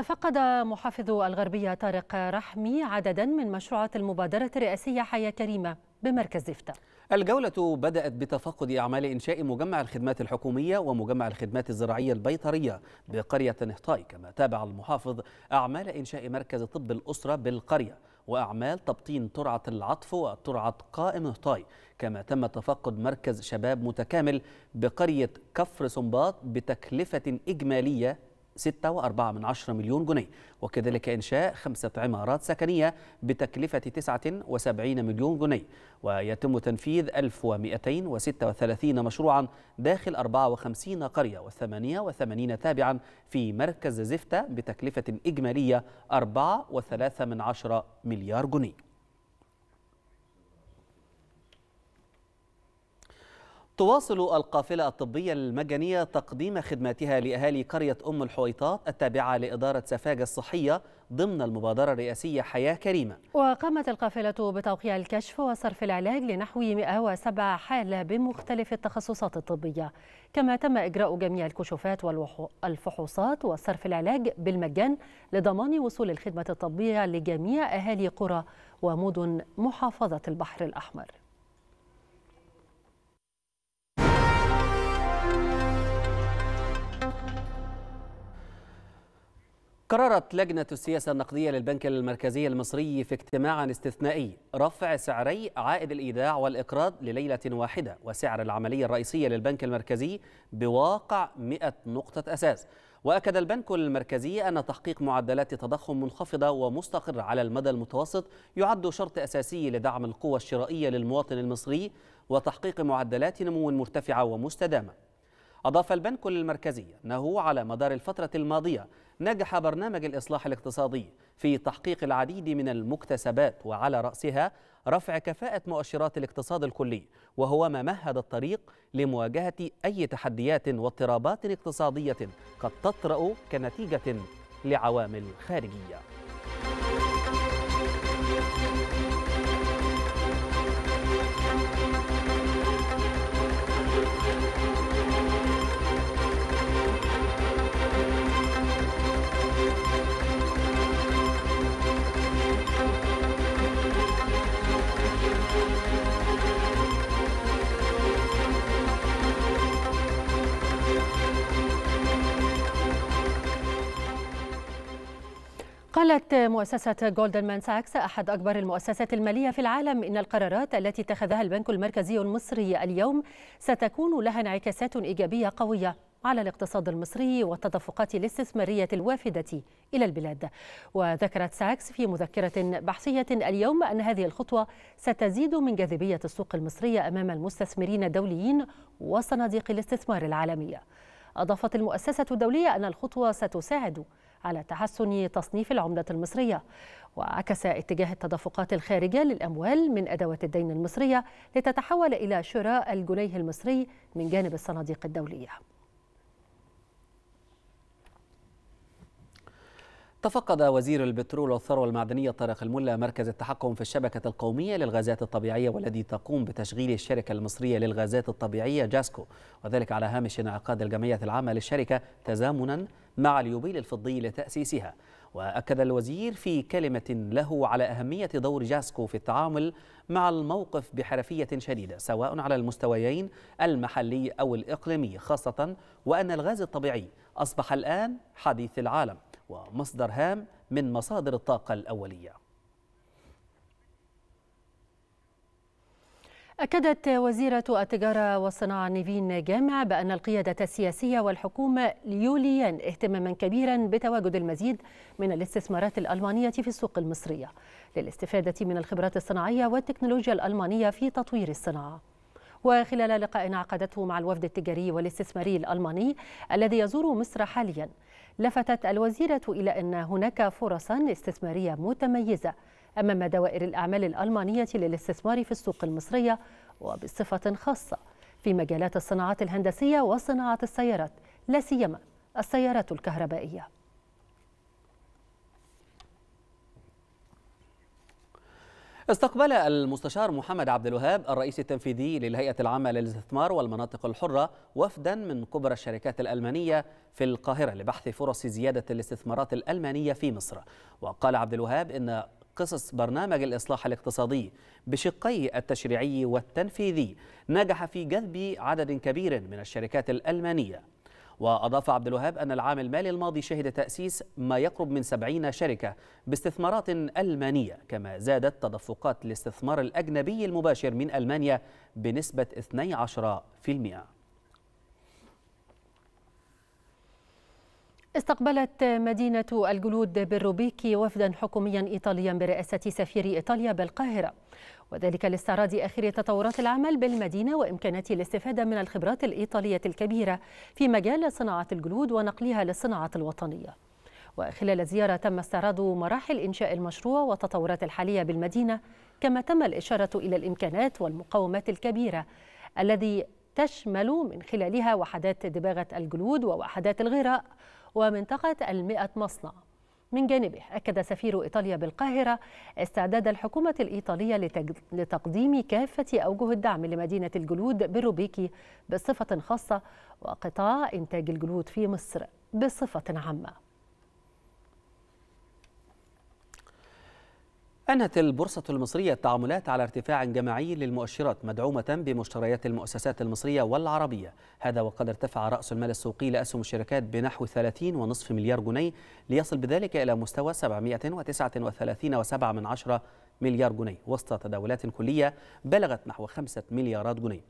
Speaker 2: تفقد محافظ الغربية طارق رحمي عددا من مشروعات المبادرة الرئاسية حياة كريمة بمركز زفتة
Speaker 1: الجولة بدأت بتفقد أعمال إنشاء مجمع الخدمات الحكومية ومجمع الخدمات الزراعية البيطرية بقرية نهطاي كما تابع المحافظ أعمال إنشاء مركز طب الأسرة بالقرية وأعمال تبطين ترعة العطف وترعة قائم نهطاي كما تم تفقد مركز شباب متكامل بقرية كفر سنباط بتكلفة إجمالية 6.4 مليون جنيه وكذلك إنشاء خمسة عمارات سكنية بتكلفة 79 مليون جنيه ويتم تنفيذ 1236 مشروعا داخل 54 قرية و88 تابعا في مركز زفتة بتكلفة إجمالية 4.3 مليار جنيه تواصل القافلة الطبية المجانية تقديم خدماتها لأهالي قرية أم الحويطات التابعة لإدارة سفاجة الصحية ضمن المبادرة الرئاسية حياة كريمة
Speaker 2: وقامت القافلة بتوقيع الكشف وصرف العلاج لنحو 107 حالة بمختلف التخصصات الطبية كما تم إجراء جميع الكشوفات والفحوصات وصرف العلاج بالمجان لضمان وصول الخدمة الطبية لجميع أهالي قرى ومدن محافظة البحر الأحمر
Speaker 1: قررت لجنة السياسة النقدية للبنك المركزي المصري في اجتماع استثنائي رفع سعري عائد الإيداع والإقراض لليلة واحدة وسعر العملية الرئيسية للبنك المركزي بواقع 100 نقطة أساس وأكد البنك المركزي أن تحقيق معدلات تضخم منخفضة ومستقرة على المدى المتوسط يعد شرط أساسي لدعم القوة الشرائية للمواطن المصري وتحقيق معدلات نمو مرتفعة ومستدامة أضاف البنك المركزي أنه على مدار الفترة الماضية نجح برنامج الإصلاح الاقتصادي في تحقيق العديد من المكتسبات وعلى رأسها رفع كفاءة مؤشرات الاقتصاد الكلي وهو ما مهد الطريق لمواجهة أي تحديات واضطرابات اقتصادية قد تطرأ كنتيجة لعوامل خارجية
Speaker 2: قالت مؤسسة مان ساكس أحد أكبر المؤسسات المالية في العالم إن القرارات التي اتخذها البنك المركزي المصري اليوم ستكون لها انعكاسات إيجابية قوية على الاقتصاد المصري والتدفقات الاستثمارية الوافدة إلى البلاد وذكرت ساكس في مذكرة بحثية اليوم أن هذه الخطوة ستزيد من جاذبية السوق المصرية أمام المستثمرين الدوليين وصناديق الاستثمار العالمية أضافت المؤسسة الدولية أن الخطوة ستساعد على تحسن تصنيف العملة المصرية وعكس اتجاه التدفقات الخارجة للأموال من أدوات الدين المصرية لتتحول إلى شراء الجنيه المصري من جانب الصناديق الدولية
Speaker 1: تفقد وزير البترول والثروة المعدنية طارق الملا مركز التحكم في الشبكة القومية للغازات الطبيعية والذي تقوم بتشغيل الشركة المصرية للغازات الطبيعية جاسكو وذلك على هامش انعقاد الجمعية العامة للشركة تزامنا مع اليوبيل الفضي لتأسيسها وأكد الوزير في كلمة له على أهمية دور جاسكو في التعامل مع الموقف بحرفية شديدة سواء على المستويين المحلي أو الإقليمي خاصة وأن الغاز الطبيعي أصبح الآن حديث العالم ومصدر هام من مصادر الطاقة الأولية
Speaker 2: أكدت وزيرة التجارة والصناعة نيفين جامع بأن القيادة السياسية والحكومة يوليان اهتماما كبيرا بتواجد المزيد من الاستثمارات الألمانية في السوق المصرية للاستفادة من الخبرات الصناعية والتكنولوجيا الألمانية في تطوير الصناعة وخلال لقاء عقدته مع الوفد التجاري والاستثماري الألماني الذي يزور مصر حالياً لفتت الوزيرة إلى أن هناك فرصا استثمارية متميزة أمام دوائر الأعمال الألمانية للاستثمار في السوق المصرية وبصفة خاصة في مجالات الصناعات الهندسية وصناعة السيارات لا سيما السيارات الكهربائية
Speaker 1: استقبل المستشار محمد عبد الوهاب الرئيس التنفيذي للهيئة العامة للاستثمار والمناطق الحرة وفدا من كبرى الشركات الألمانية في القاهرة لبحث فرص زيادة الاستثمارات الألمانية في مصر وقال عبد الوهاب إن قصص برنامج الإصلاح الاقتصادي بشقي التشريعي والتنفيذي نجح في جذب عدد كبير من الشركات الألمانية وأضاف عبد الوهاب أن العام المالي الماضي شهد تأسيس ما يقرب من 70 شركة باستثمارات ألمانية كما زادت تدفقات الاستثمار الأجنبي المباشر من ألمانيا بنسبة 12%.
Speaker 2: استقبلت مدينة الجلود بالروبيكي وفدا حكوميا إيطاليا برئاسة سفير إيطاليا بالقاهرة وذلك لاستعراض آخر تطورات العمل بالمدينة وإمكانية الاستفادة من الخبرات الإيطالية الكبيرة في مجال صناعة الجلود ونقلها للصناعة الوطنية وخلال الزيارة تم استعراض مراحل إنشاء المشروع والتطورات الحالية بالمدينة كما تم الإشارة إلى الإمكانات والمقاومات الكبيرة الذي تشمل من خلالها وحدات دباغة الجلود ووحدات الغراء ومنطقة المئة مصنع من جانبه أكد سفير إيطاليا بالقاهرة استعداد الحكومة الإيطالية لتقديم كافة أوجه الدعم لمدينة الجلود بالروبيكي بصفة خاصة وقطاع إنتاج الجلود في مصر بصفة
Speaker 1: عامة أنهت البورصة المصرية التعاملات على ارتفاع جماعي للمؤشرات مدعومة بمشتريات المؤسسات المصرية والعربية هذا وقد ارتفع رأس المال السوقي لأسهم الشركات بنحو 30.5 مليار جنيه ليصل بذلك إلى مستوى 739.7 مليار جنيه وسط تداولات كلية بلغت نحو 5 مليارات جنيه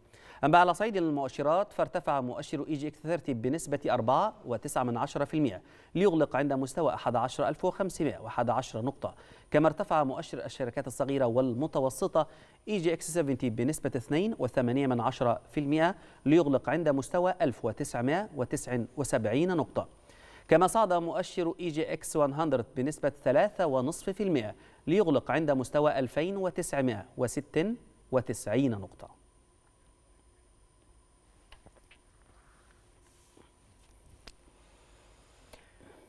Speaker 1: أما على صعيد المؤشرات فارتفع مؤشر اي جي اكس 30 بنسبة 4.9% ليغلق عند مستوى 11511 نقطة كما ارتفع مؤشر الشركات الصغيرة والمتوسطة اي جي اكس 70 بنسبة 2.8% ليغلق عند مستوى 1979 نقطة كما صعد مؤشر اي جي اكس 100 بنسبة 3.5% ليغلق عند مستوى 2996 نقطة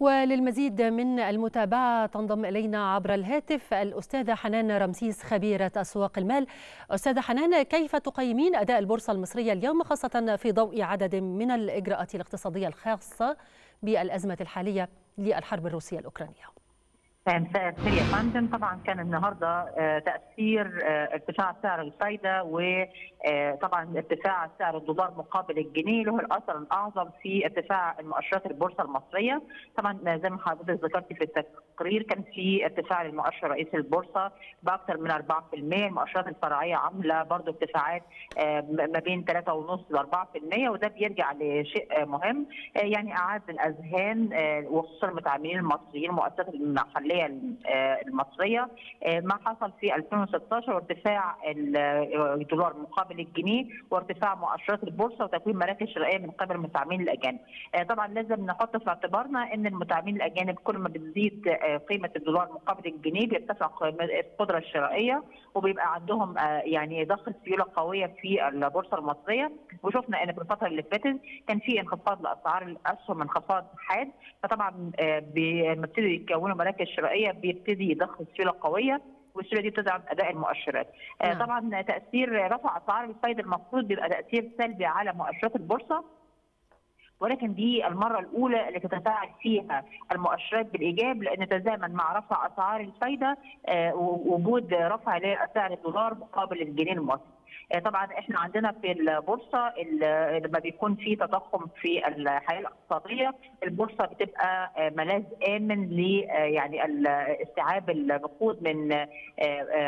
Speaker 2: وللمزيد من المتابعة تنضم إلينا عبر الهاتف الأستاذة حنان رمسيس خبيرة أسواق المال أستاذة حنان كيف تقيمين أداء البورصة المصرية اليوم خاصة في ضوء عدد من الإجراءات الاقتصادية الخاصة بالأزمة الحالية
Speaker 5: للحرب الروسية الأوكرانية مساء الخير يا فندم طبعا كان النهارده آه، تاثير آه، ارتفاع سعر الفايده وطبعا آه، ارتفاع سعر الدولار مقابل الجنيه له الاثر الاعظم في ارتفاع المؤشرات البورصه المصريه طبعا زي ما حضرتك ذكرتي في التقرير كان في ارتفاع للمؤشر رئيس البورصه باكثر من 4% المؤشرات الفرعيه عامله برضه ارتفاعات ما بين 3.5 ل 4% وده بيرجع لشيء مهم يعني اعاد الاذهان وخصوصا المتعاملين المصريين المؤسسات المحليه الماليه آه، المصريه آه، ما حصل في 2016 وارتفاع آه، الدولار مقابل الجنيه وارتفاع مؤشرات البورصه وتكوين مراكز شرائيه من قبل المتعاملين الاجانب. طبعا لازم نحط في اعتبارنا ان المتعاملين الاجانب كل ما بتزيد قيمه الدولار مقابل الجنيه بيرتفع القدره الشرائيه وبيبقى عندهم يعني ضخ سيوله قويه في البورصه المصريه وشفنا ان في الفتره اللي فاتت كان في انخفاض لاسعار الاسهم انخفاض حاد فطبعا بيبتدوا يتكونوا مراكز الشرائيه بيبتدي ضخ سيوله قويه والسيوله دي بتدعم اداء المؤشرات. آه، نعم. طبعا تاثير رفع اسعار الفايد المفروض بيبقى تاثير سلبي على مؤشرات البورصه ولكن دي المره الاولى اللي تتفاعل فيها المؤشرات بالايجاب لان تزامن مع رفع اسعار الفايده آه، وجود رفع لسعر الدولار مقابل الجنيه المصري. آه، طبعا احنا عندنا في البورصه لما بيكون في تضخم في الحياه الاقتصاديه البورصه بتبقى آه، ملاذ امن ل آه، يعني استيعاب النقود من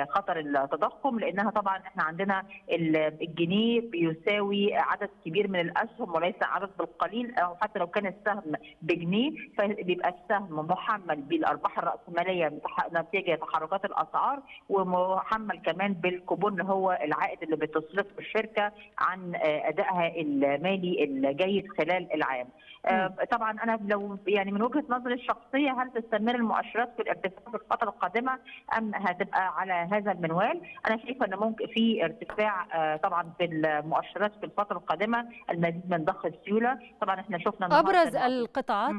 Speaker 5: خطر التضخم لانها طبعا احنا عندنا الجنيه بيساوي عدد كبير من الاسهم وليس عدد بالقليل او حتى لو كان السهم بجنيه فبيبقى السهم محمل بالارباح الراسماليه نتيجه تحركات الاسعار ومحمل كمان بالكوبون اللي هو العائد اللي بتصرفه الشركه عن آه، ادائها المالي الجيد خلال العام. آه، طبعا انا لو يعني من وجهه نظري الشخصيه هل تستمر المؤشرات في الارتفاع في الفتره القادمه ام هتبقى على هذا المنوال؟ انا شايفه ان ممكن في ارتفاع آه، طبعا في المؤشرات في الفتره القادمه المزيد من ضخ السيوله، طبعا احنا شفنا ابرز
Speaker 2: القطاعات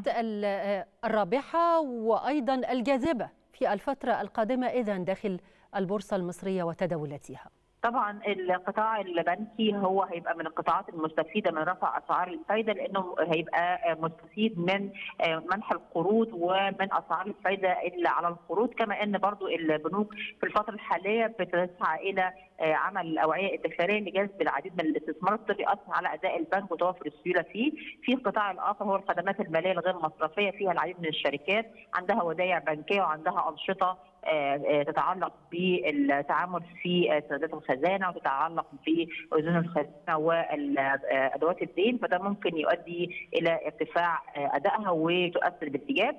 Speaker 2: الرابحه وايضا الجاذبه في الفتره القادمه اذا داخل البورصه المصريه وتداولاتها.
Speaker 5: طبعا القطاع البنكي هو هيبقى من القطاعات المستفيده من رفع اسعار الفايده لانه هيبقى مستفيد من منح القروض ومن اسعار الفايده اللي على القروض كما ان برضو البنوك في الفتره الحاليه بتسعى الى عمل الاوعيه الادخاريه لجذب العديد من الاستثمارات اللي يؤثر على اداء البنك وتوفر السيوله فيه في القطاع الاخر هو الخدمات الماليه الغير مصرفيه فيها العديد من الشركات عندها ودائع بنكيه وعندها انشطه آه، آه، تتعلق بالتعامل في سندات الخزانه وتتعلق باذون الخزانه وادوات الدين فده ممكن يؤدي الى ارتفاع ادائها وتؤثر بالاتجاه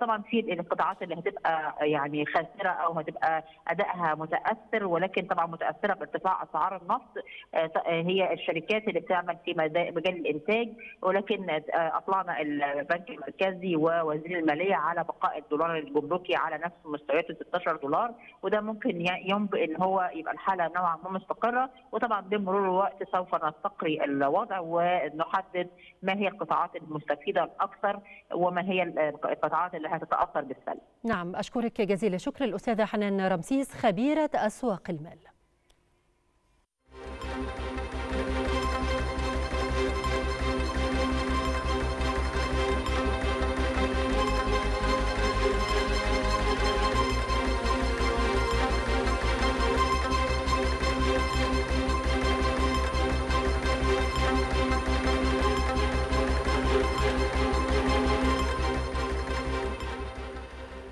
Speaker 5: طبعا في القطاعات اللي هتبقى يعني خاسره او هتبقى ادائها متاثر ولكن طبعا متاثره بارتفاع اسعار النفط آه، هي الشركات اللي بتعمل في مجال الانتاج ولكن اطلعنا البنك المركزي ووزير الماليه على بقاء الدولار الجمركي على نفس مستوياته 16 دولار وده ممكن ينبئ ان هو يبقى الحاله نوعا ما مستقره وطبعا بمرور الوقت سوف نستقري الوضع ونحدد ما هي القطاعات المستفيده الاكثر وما هي القطاعات اللي هتتاثر بالسلب.
Speaker 2: نعم اشكرك جزيل الشكر الاستاذه حنان رمسيس خبيره اسواق المال.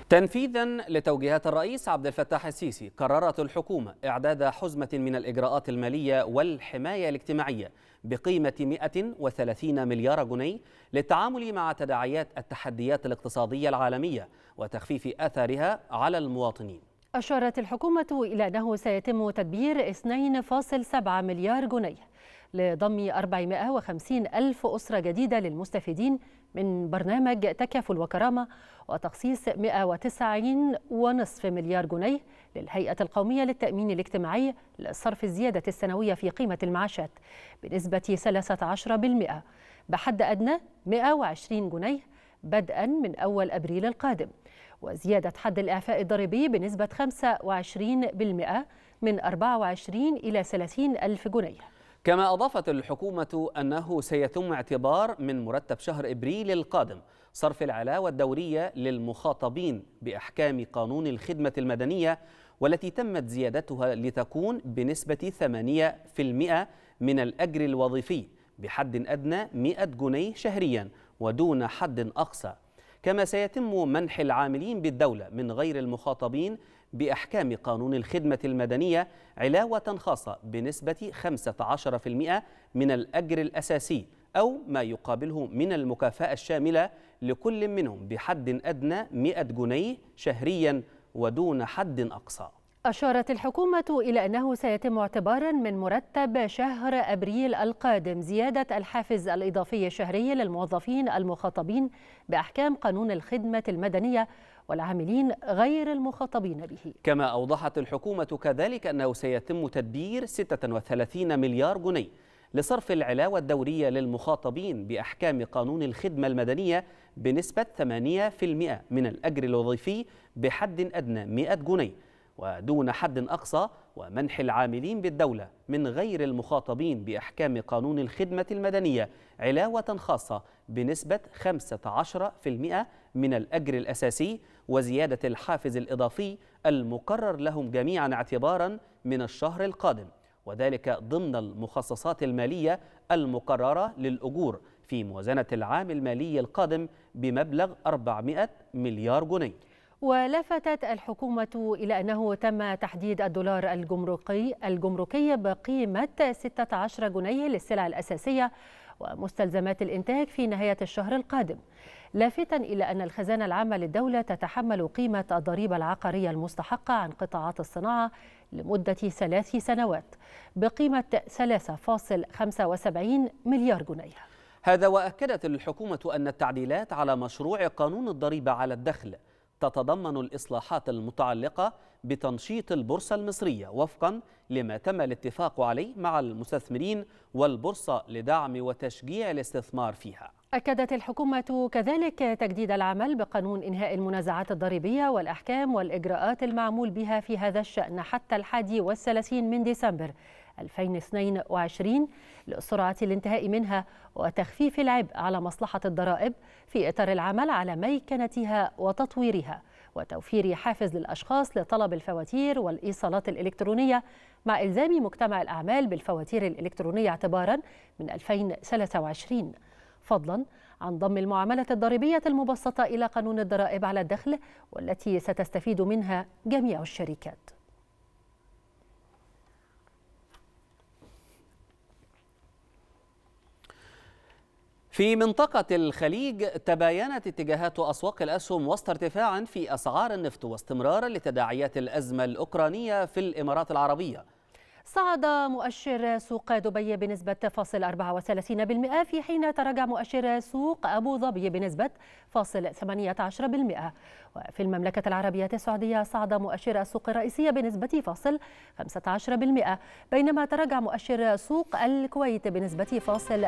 Speaker 1: تنفيذا لتوجيهات الرئيس عبد الفتاح السيسي قررت الحكومة إعداد حزمة من الإجراءات المالية والحماية الاجتماعية بقيمة 130 مليار جنيه للتعامل مع تداعيات التحديات الاقتصادية العالمية وتخفيف أثرها على المواطنين
Speaker 2: أشارت الحكومة إلى أنه سيتم تدبير 2.7 مليار جنيه لضم 450 ألف أسرة جديدة للمستفيدين من برنامج تكافل وكرامة وتخصيص 190.5 مليار جنيه للهيئة القومية للتأمين الاجتماعي لصرف الزيادة السنوية في قيمة المعاشات بنسبة 13% بحد أدنى 120 جنيه بدءا من أول أبريل القادم وزيادة حد الإعفاء الضريبي بنسبة 25% من 24 إلى 30 ألف جنيه
Speaker 1: كما أضافت الحكومة أنه سيتم اعتبار من مرتب شهر إبريل القادم صرف العلاوة الدورية للمخاطبين بأحكام قانون الخدمة المدنية والتي تمت زيادتها لتكون بنسبة 8% من الأجر الوظيفي بحد أدنى 100 جنيه شهريا ودون حد أقصى كما سيتم منح العاملين بالدولة من غير المخاطبين بأحكام قانون الخدمة المدنية علاوة خاصة بنسبة 15% من الأجر الأساسي أو ما يقابله من المكافأة الشاملة لكل منهم بحد أدنى 100 جنيه شهريا ودون حد أقصى
Speaker 2: أشارت الحكومة إلى أنه سيتم اعتبارا من مرتب شهر أبريل القادم زيادة الحافز الإضافي الشهري للموظفين المخاطبين بأحكام قانون الخدمة المدنية والعاملين غير المخاطبين به
Speaker 1: كما أوضحت الحكومة كذلك أنه سيتم تدبير 36 مليار جنيه لصرف العلاوة الدورية للمخاطبين بأحكام قانون الخدمة المدنية بنسبة 8% من الأجر الوظيفي بحد أدنى 100 جنيه ودون حد أقصى ومنح العاملين بالدولة من غير المخاطبين بأحكام قانون الخدمة المدنية علاوة خاصة بنسبة 15% من الأجر الأساسي وزيادة الحافز الإضافي المقرر لهم جميعا اعتبارا من الشهر القادم وذلك ضمن المخصصات المالية المقررة للأجور في موازنة العام المالي القادم بمبلغ 400 مليار جنيه
Speaker 2: ولفتت الحكومة إلى أنه تم تحديد الدولار الجمركي الجمركي بقيمة 16 جنيه للسلع الأساسية ومستلزمات الإنتاج في نهاية الشهر القادم لافتا إلى أن الخزانة العامة للدولة تتحمل قيمة الضريبة العقارية المستحقة عن قطاعات الصناعة لمدة ثلاث سنوات بقيمة 3.75 مليار جنيه
Speaker 1: هذا وأكدت الحكومة أن التعديلات على مشروع قانون الضريبة على الدخل تتضمن الإصلاحات المتعلقة بتنشيط البورصة المصرية وفقا لما تم الاتفاق عليه مع المستثمرين والبورصة لدعم وتشجيع الاستثمار فيها
Speaker 2: أكدت الحكومة كذلك تجديد العمل بقانون إنهاء المنازعات الضريبية والأحكام والإجراءات المعمول بها في هذا الشأن حتى الحادي والثلاثين من ديسمبر 2022 لسرعة الانتهاء منها وتخفيف العبء على مصلحة الضرائب في إطار العمل على ميكنتها وتطويرها وتوفير حافز للأشخاص لطلب الفواتير والإيصالات الإلكترونية مع إلزام مجتمع الأعمال بالفواتير الإلكترونية اعتبارا من 2023 فضلا عن ضم المعاملة الضريبية المبسطة إلى قانون الضرائب على الدخل والتي ستستفيد منها جميع الشركات
Speaker 1: في منطقة الخليج تباينت اتجاهات أسواق الأسهم وسط ارتفاع في أسعار النفط واستمرار لتداعيات الأزمة الأوكرانية في الإمارات العربية
Speaker 2: صعد مؤشر سوق دبي بنسبة فاصل 34% في حين تراجع مؤشر سوق أبو ظبي بنسبة فاصل 18% وفي المملكة العربية السعودية صعد مؤشر السوق الرئيسية بنسبة فاصل 15% بينما تراجع مؤشر سوق الكويت بنسبة فاصل 7%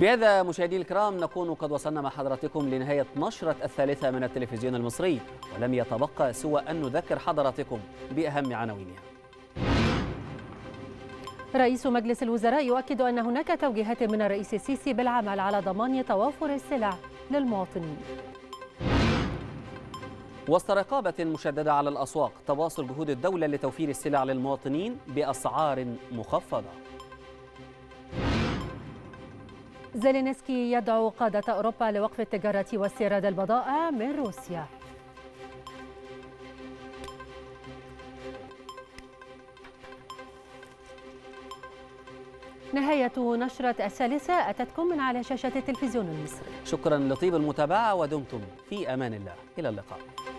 Speaker 1: بهذا مشاهدي الكرام نكون قد وصلنا مع حضراتكم لنهاية نشرة الثالثة من التلفزيون المصري ولم يتبقى سوى أن نذكر حضراتكم بأهم عناوينها
Speaker 2: رئيس مجلس الوزراء يؤكد أن هناك توجيهات من الرئيس السيسي بالعمل على ضمان توافر السلع للمواطنين
Speaker 1: وسط رقابة مشددة على الأسواق تواصل جهود الدولة لتوفير السلع للمواطنين بأسعار مخفضة
Speaker 2: زيلينسكي يدعو قادة أوروبا لوقف التجارة واستيراد البضائع من روسيا نهاية نشرة الثالثة أتتكم من على شاشة التلفزيون المصري
Speaker 1: شكرا لطيب المتابعة ودمتم في أمان الله إلى اللقاء